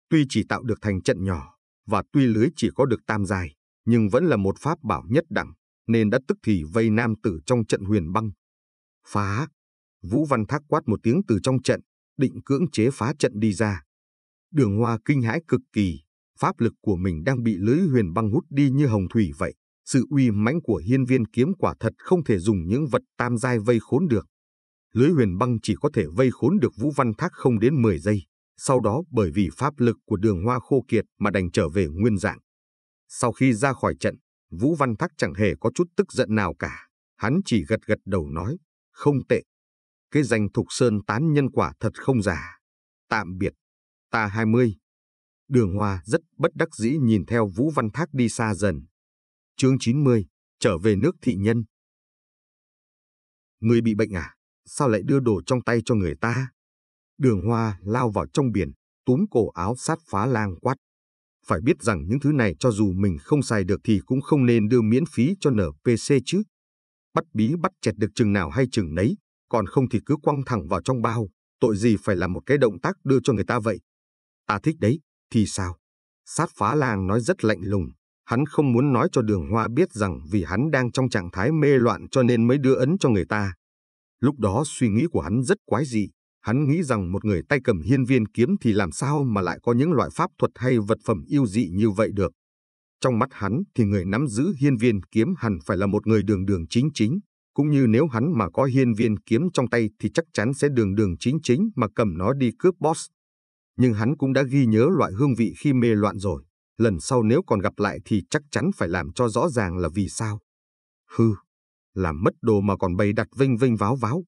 Tuy chỉ tạo được thành trận nhỏ, và tuy lưới chỉ có được tam dài, nhưng vẫn là một pháp bảo nhất đẳng, nên đã tức thì vây nam tử trong trận huyền băng. Phá! Vũ Văn Thác quát một tiếng từ trong trận, định cưỡng chế phá trận đi ra. Đường Hoa kinh hãi cực kỳ, pháp lực của mình đang bị lưới huyền băng hút đi như hồng thủy vậy. Sự uy mãnh của hiên viên kiếm quả thật không thể dùng những vật tam giai vây khốn được. Lưới huyền băng chỉ có thể vây khốn được Vũ Văn Thác không đến 10 giây, sau đó bởi vì pháp lực của đường hoa khô kiệt mà đành trở về nguyên dạng. Sau khi ra khỏi trận, Vũ Văn Thác chẳng hề có chút tức giận nào cả, hắn chỉ gật gật đầu nói, không tệ, cái danh Thục Sơn tán nhân quả thật không giả. Tạm biệt, ta hai mươi Đường Hoa rất bất đắc dĩ nhìn theo Vũ Văn Thác đi xa dần. chương 90, trở về nước thị nhân. Người bị bệnh à? Sao lại đưa đồ trong tay cho người ta? Đường Hoa lao vào trong biển, túm cổ áo sát phá lang quát. Phải biết rằng những thứ này cho dù mình không xài được thì cũng không nên đưa miễn phí cho NPC chứ. Bắt bí bắt chẹt được chừng nào hay chừng nấy, còn không thì cứ quăng thẳng vào trong bao, tội gì phải làm một cái động tác đưa cho người ta vậy. Ta thích đấy, thì sao? Sát phá làng nói rất lạnh lùng, hắn không muốn nói cho đường hoa biết rằng vì hắn đang trong trạng thái mê loạn cho nên mới đưa ấn cho người ta. Lúc đó suy nghĩ của hắn rất quái dị, hắn nghĩ rằng một người tay cầm hiên viên kiếm thì làm sao mà lại có những loại pháp thuật hay vật phẩm yêu dị như vậy được. Trong mắt hắn thì người nắm giữ hiên viên kiếm hẳn phải là một người đường đường chính chính, cũng như nếu hắn mà có hiên viên kiếm trong tay thì chắc chắn sẽ đường đường chính chính mà cầm nó đi cướp boss. Nhưng hắn cũng đã ghi nhớ loại hương vị khi mê loạn rồi, lần sau nếu còn gặp lại thì chắc chắn phải làm cho rõ ràng là vì sao. Hư, làm mất đồ mà còn bày đặt vinh vinh váo váo.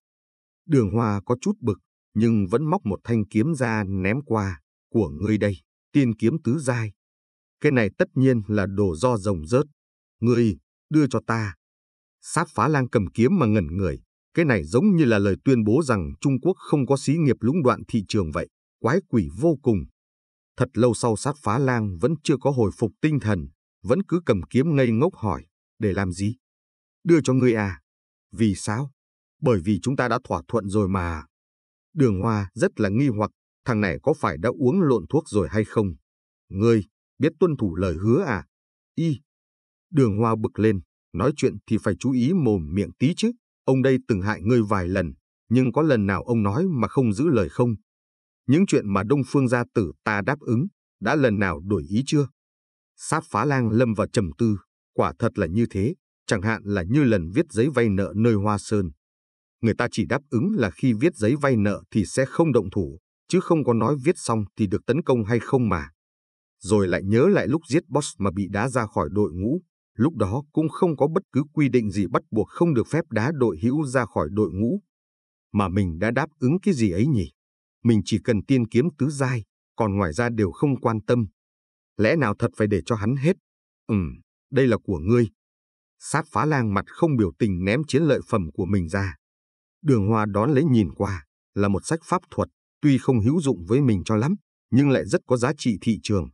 Đường hoa có chút bực, nhưng vẫn móc một thanh kiếm ra ném qua, của ngươi đây, tiên kiếm tứ giai. Cái này tất nhiên là đồ do rồng rớt. Ngươi, đưa cho ta, Sát phá lang cầm kiếm mà ngẩn người, cái này giống như là lời tuyên bố rằng Trung Quốc không có xí nghiệp lũng đoạn thị trường vậy, quái quỷ vô cùng. Thật lâu sau sát phá lang vẫn chưa có hồi phục tinh thần, vẫn cứ cầm kiếm ngây ngốc hỏi, để làm gì? Đưa cho ngươi à? Vì sao? Bởi vì chúng ta đã thỏa thuận rồi mà. Đường Hoa rất là nghi hoặc, thằng này có phải đã uống lộn thuốc rồi hay không? Ngươi, biết tuân thủ lời hứa à? Y. Đường Hoa bực lên, nói chuyện thì phải chú ý mồm miệng tí chứ. Ông đây từng hại ngươi vài lần, nhưng có lần nào ông nói mà không giữ lời không? Những chuyện mà Đông Phương gia tử ta đáp ứng, đã lần nào đổi ý chưa? Sát phá lang lâm vào trầm tư, quả thật là như thế, chẳng hạn là như lần viết giấy vay nợ nơi Hoa Sơn. Người ta chỉ đáp ứng là khi viết giấy vay nợ thì sẽ không động thủ, chứ không có nói viết xong thì được tấn công hay không mà. Rồi lại nhớ lại lúc giết boss mà bị đá ra khỏi đội ngũ, Lúc đó cũng không có bất cứ quy định gì bắt buộc không được phép đá đội hữu ra khỏi đội ngũ. Mà mình đã đáp ứng cái gì ấy nhỉ? Mình chỉ cần tiên kiếm tứ giai, còn ngoài ra đều không quan tâm. Lẽ nào thật phải để cho hắn hết? Ừm, đây là của ngươi. Sát phá lang mặt không biểu tình ném chiến lợi phẩm của mình ra. Đường Hoa đón lấy nhìn qua, là một sách pháp thuật, tuy không hữu dụng với mình cho lắm, nhưng lại rất có giá trị thị trường.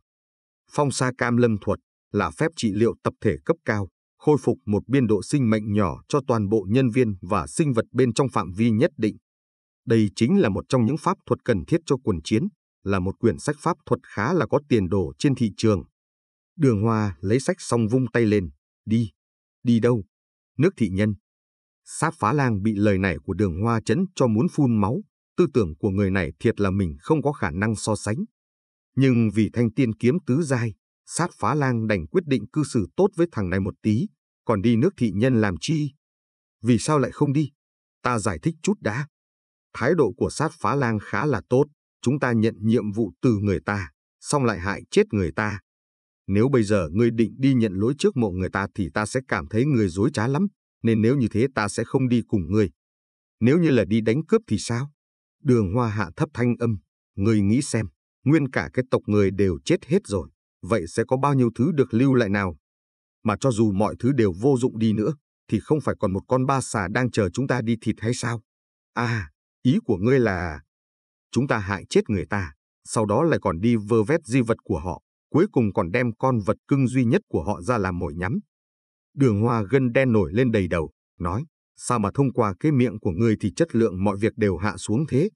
Phong sa cam lâm thuật là phép trị liệu tập thể cấp cao, khôi phục một biên độ sinh mệnh nhỏ cho toàn bộ nhân viên và sinh vật bên trong phạm vi nhất định. Đây chính là một trong những pháp thuật cần thiết cho quần chiến, là một quyển sách pháp thuật khá là có tiền đồ trên thị trường. Đường Hoa lấy sách xong vung tay lên, đi, đi đâu? Nước thị nhân. Sát phá lang bị lời này của đường Hoa chấn cho muốn phun máu, tư tưởng của người này thiệt là mình không có khả năng so sánh. Nhưng vì thanh tiên kiếm tứ giai, sát phá lang đành quyết định cư xử tốt với thằng này một tí, còn đi nước thị nhân làm chi. Vì sao lại không đi? Ta giải thích chút đã. Thái độ của sát phá lang khá là tốt, chúng ta nhận nhiệm vụ từ người ta, xong lại hại chết người ta. Nếu bây giờ ngươi định đi nhận lỗi trước mộ người ta thì ta sẽ cảm thấy người dối trá lắm, nên nếu như thế ta sẽ không đi cùng ngươi. Nếu như là đi đánh cướp thì sao? Đường hoa hạ thấp thanh âm, ngươi nghĩ xem, nguyên cả cái tộc người đều chết hết rồi vậy sẽ có bao nhiêu thứ được lưu lại nào? Mà cho dù mọi thứ đều vô dụng đi nữa, thì không phải còn một con ba xà đang chờ chúng ta đi thịt hay sao? À, ý của ngươi là... Chúng ta hại chết người ta, sau đó lại còn đi vơ vét di vật của họ, cuối cùng còn đem con vật cưng duy nhất của họ ra làm mồi nhắm. Đường hoa gân đen nổi lên đầy đầu, nói, sao mà thông qua cái miệng của ngươi thì chất lượng mọi việc đều hạ xuống thế?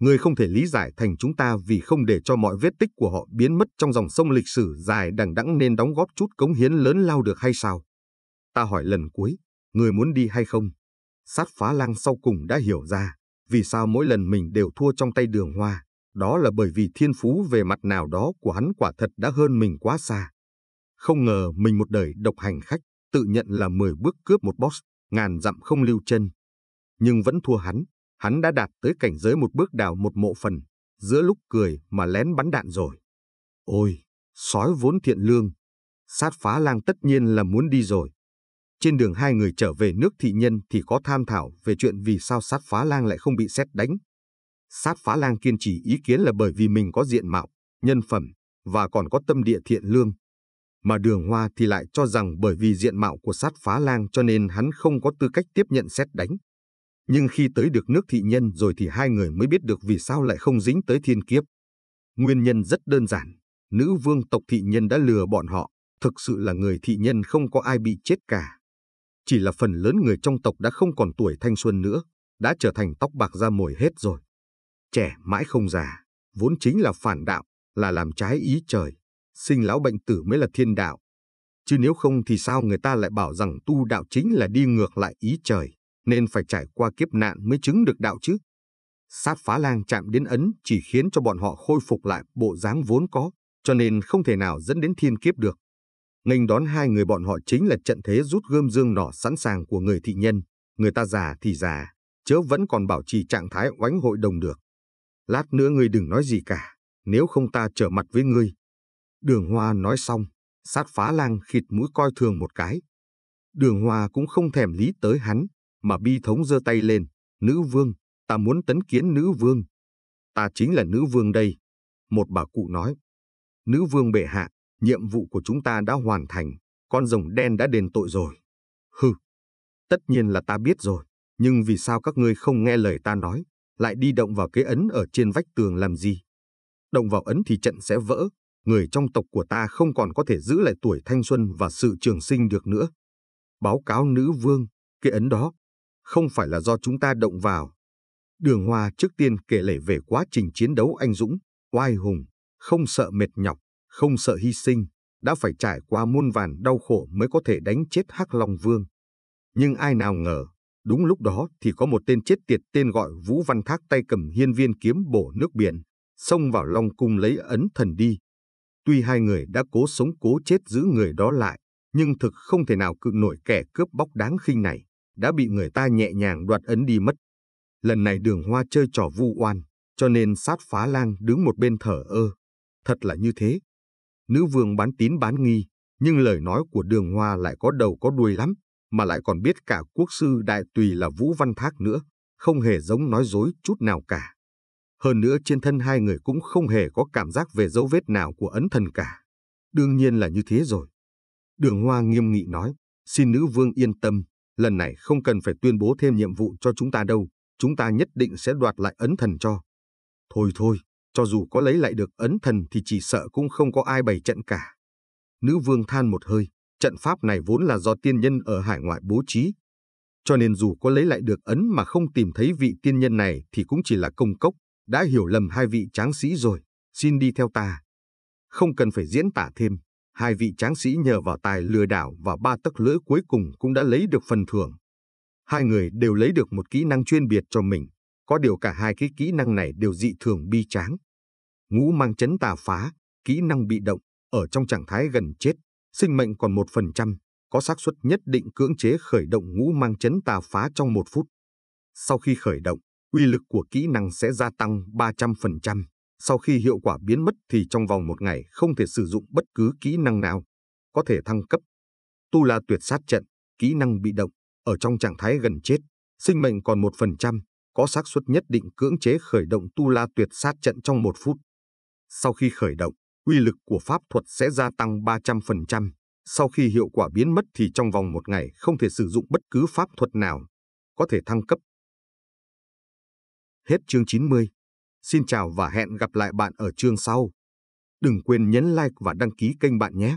người không thể lý giải thành chúng ta vì không để cho mọi vết tích của họ biến mất trong dòng sông lịch sử dài đằng đẵng nên đóng góp chút cống hiến lớn lao được hay sao? Ta hỏi lần cuối, người muốn đi hay không? Sát phá lang sau cùng đã hiểu ra, vì sao mỗi lần mình đều thua trong tay đường hoa, đó là bởi vì thiên phú về mặt nào đó của hắn quả thật đã hơn mình quá xa. Không ngờ mình một đời độc hành khách, tự nhận là 10 bước cướp một boss, ngàn dặm không lưu chân. Nhưng vẫn thua hắn, hắn đã đạt tới cảnh giới một bước đào một mộ phần, giữa lúc cười mà lén bắn đạn rồi. Ôi, sói vốn thiện lương, sát phá lang tất nhiên là muốn đi rồi. Trên đường hai người trở về nước thị nhân thì có tham thảo về chuyện vì sao sát phá lang lại không bị xét đánh. Sát phá lang kiên trì ý kiến là bởi vì mình có diện mạo, nhân phẩm và còn có tâm địa thiện lương. Mà đường hoa thì lại cho rằng bởi vì diện mạo của sát phá lang cho nên hắn không có tư cách tiếp nhận xét đánh. Nhưng khi tới được nước thị nhân rồi thì hai người mới biết được vì sao lại không dính tới thiên kiếp. Nguyên nhân rất đơn giản, nữ vương tộc thị nhân đã lừa bọn họ, thực sự là người thị nhân không có ai bị chết cả. Chỉ là phần lớn người trong tộc đã không còn tuổi thanh xuân nữa, đã trở thành tóc bạc da mồi hết rồi. Trẻ mãi không già, vốn chính là phản đạo, là làm trái ý trời, sinh lão bệnh tử mới là thiên đạo. Chứ nếu không thì sao người ta lại bảo rằng tu đạo chính là đi ngược lại ý trời nên phải trải qua kiếp nạn mới chứng được đạo chứ. Sát phá lang chạm đến ấn chỉ khiến cho bọn họ khôi phục lại bộ dáng vốn có, cho nên không thể nào dẫn đến thiên kiếp được. Nghênh đón hai người bọn họ chính là trận thế rút gươm dương nỏ sẵn sàng của người thị nhân, người ta già thì già, chớ vẫn còn bảo trì trạng thái oánh hội đồng được. Lát nữa ngươi đừng nói gì cả, nếu không ta trở mặt với ngươi. Đường Hoa nói xong, sát phá lang khịt mũi coi thường một cái. Đường Hoa cũng không thèm lý tới hắn, mà bi thống giơ tay lên, nữ vương, ta muốn tấn kiến nữ vương. Ta chính là nữ vương đây, một bà cụ nói. Nữ vương bệ hạ, nhiệm vụ của chúng ta đã hoàn thành, con rồng đen đã đền tội rồi. Hừ, tất nhiên là ta biết rồi, nhưng vì sao các ngươi không nghe lời ta nói, lại đi động vào cái ấn ở trên vách tường làm gì? Động vào ấn thì trận sẽ vỡ, người trong tộc của ta không còn có thể giữ lại tuổi thanh xuân và sự trường sinh được nữa. Báo cáo nữ vương, cái ấn đó, không phải là do chúng ta động vào. Đường Hoa trước tiên kể lể về quá trình chiến đấu anh dũng, oai hùng, không sợ mệt nhọc, không sợ hy sinh, đã phải trải qua muôn vàn đau khổ mới có thể đánh chết Hắc Long Vương. Nhưng ai nào ngờ, đúng lúc đó thì có một tên chết tiệt tên gọi Vũ Văn Thác tay cầm hiên viên kiếm bổ nước biển, xông vào Long Cung lấy ấn thần đi. Tuy hai người đã cố sống cố chết giữ người đó lại, nhưng thực không thể nào cự nổi kẻ cướp bóc đáng khinh này đã bị người ta nhẹ nhàng đoạt ấn đi mất. Lần này đường hoa chơi trò vu oan, cho nên sát phá lang đứng một bên thở ơ. Thật là như thế. Nữ vương bán tín bán nghi, nhưng lời nói của đường hoa lại có đầu có đuôi lắm, mà lại còn biết cả quốc sư đại tùy là Vũ Văn Thác nữa, không hề giống nói dối chút nào cả. Hơn nữa trên thân hai người cũng không hề có cảm giác về dấu vết nào của ấn thần cả. Đương nhiên là như thế rồi. Đường Hoa nghiêm nghị nói, xin nữ vương yên tâm, lần này không cần phải tuyên bố thêm nhiệm vụ cho chúng ta đâu, chúng ta nhất định sẽ đoạt lại ấn thần cho. Thôi thôi, cho dù có lấy lại được ấn thần thì chỉ sợ cũng không có ai bày trận cả. Nữ vương than một hơi, trận pháp này vốn là do tiên nhân ở hải ngoại bố trí. Cho nên dù có lấy lại được ấn mà không tìm thấy vị tiên nhân này thì cũng chỉ là công cốc, đã hiểu lầm hai vị tráng sĩ rồi, xin đi theo ta. Không cần phải diễn tả thêm, hai vị tráng sĩ nhờ vào tài lừa đảo và ba tấc lưỡi cuối cùng cũng đã lấy được phần thưởng. Hai người đều lấy được một kỹ năng chuyên biệt cho mình, có điều cả hai cái kỹ năng này đều dị thường bi tráng. Ngũ mang chấn tà phá, kỹ năng bị động, ở trong trạng thái gần chết, sinh mệnh còn một phần trăm, có xác suất nhất định cưỡng chế khởi động ngũ mang chấn tà phá trong một phút. Sau khi khởi động, uy lực của kỹ năng sẽ gia tăng 300%. Sau khi hiệu quả biến mất thì trong vòng một ngày không thể sử dụng bất cứ kỹ năng nào, có thể thăng cấp. Tu la tuyệt sát trận, kỹ năng bị động, ở trong trạng thái gần chết, sinh mệnh còn 1%, có xác suất nhất định cưỡng chế khởi động tu la tuyệt sát trận trong một phút. Sau khi khởi động, uy lực của pháp thuật sẽ gia tăng 300%. Sau khi hiệu quả biến mất thì trong vòng một ngày không thể sử dụng bất cứ pháp thuật nào, có thể thăng cấp. Hết chương 90 Xin chào và hẹn gặp lại bạn ở chương sau. Đừng quên nhấn like và đăng ký kênh bạn nhé.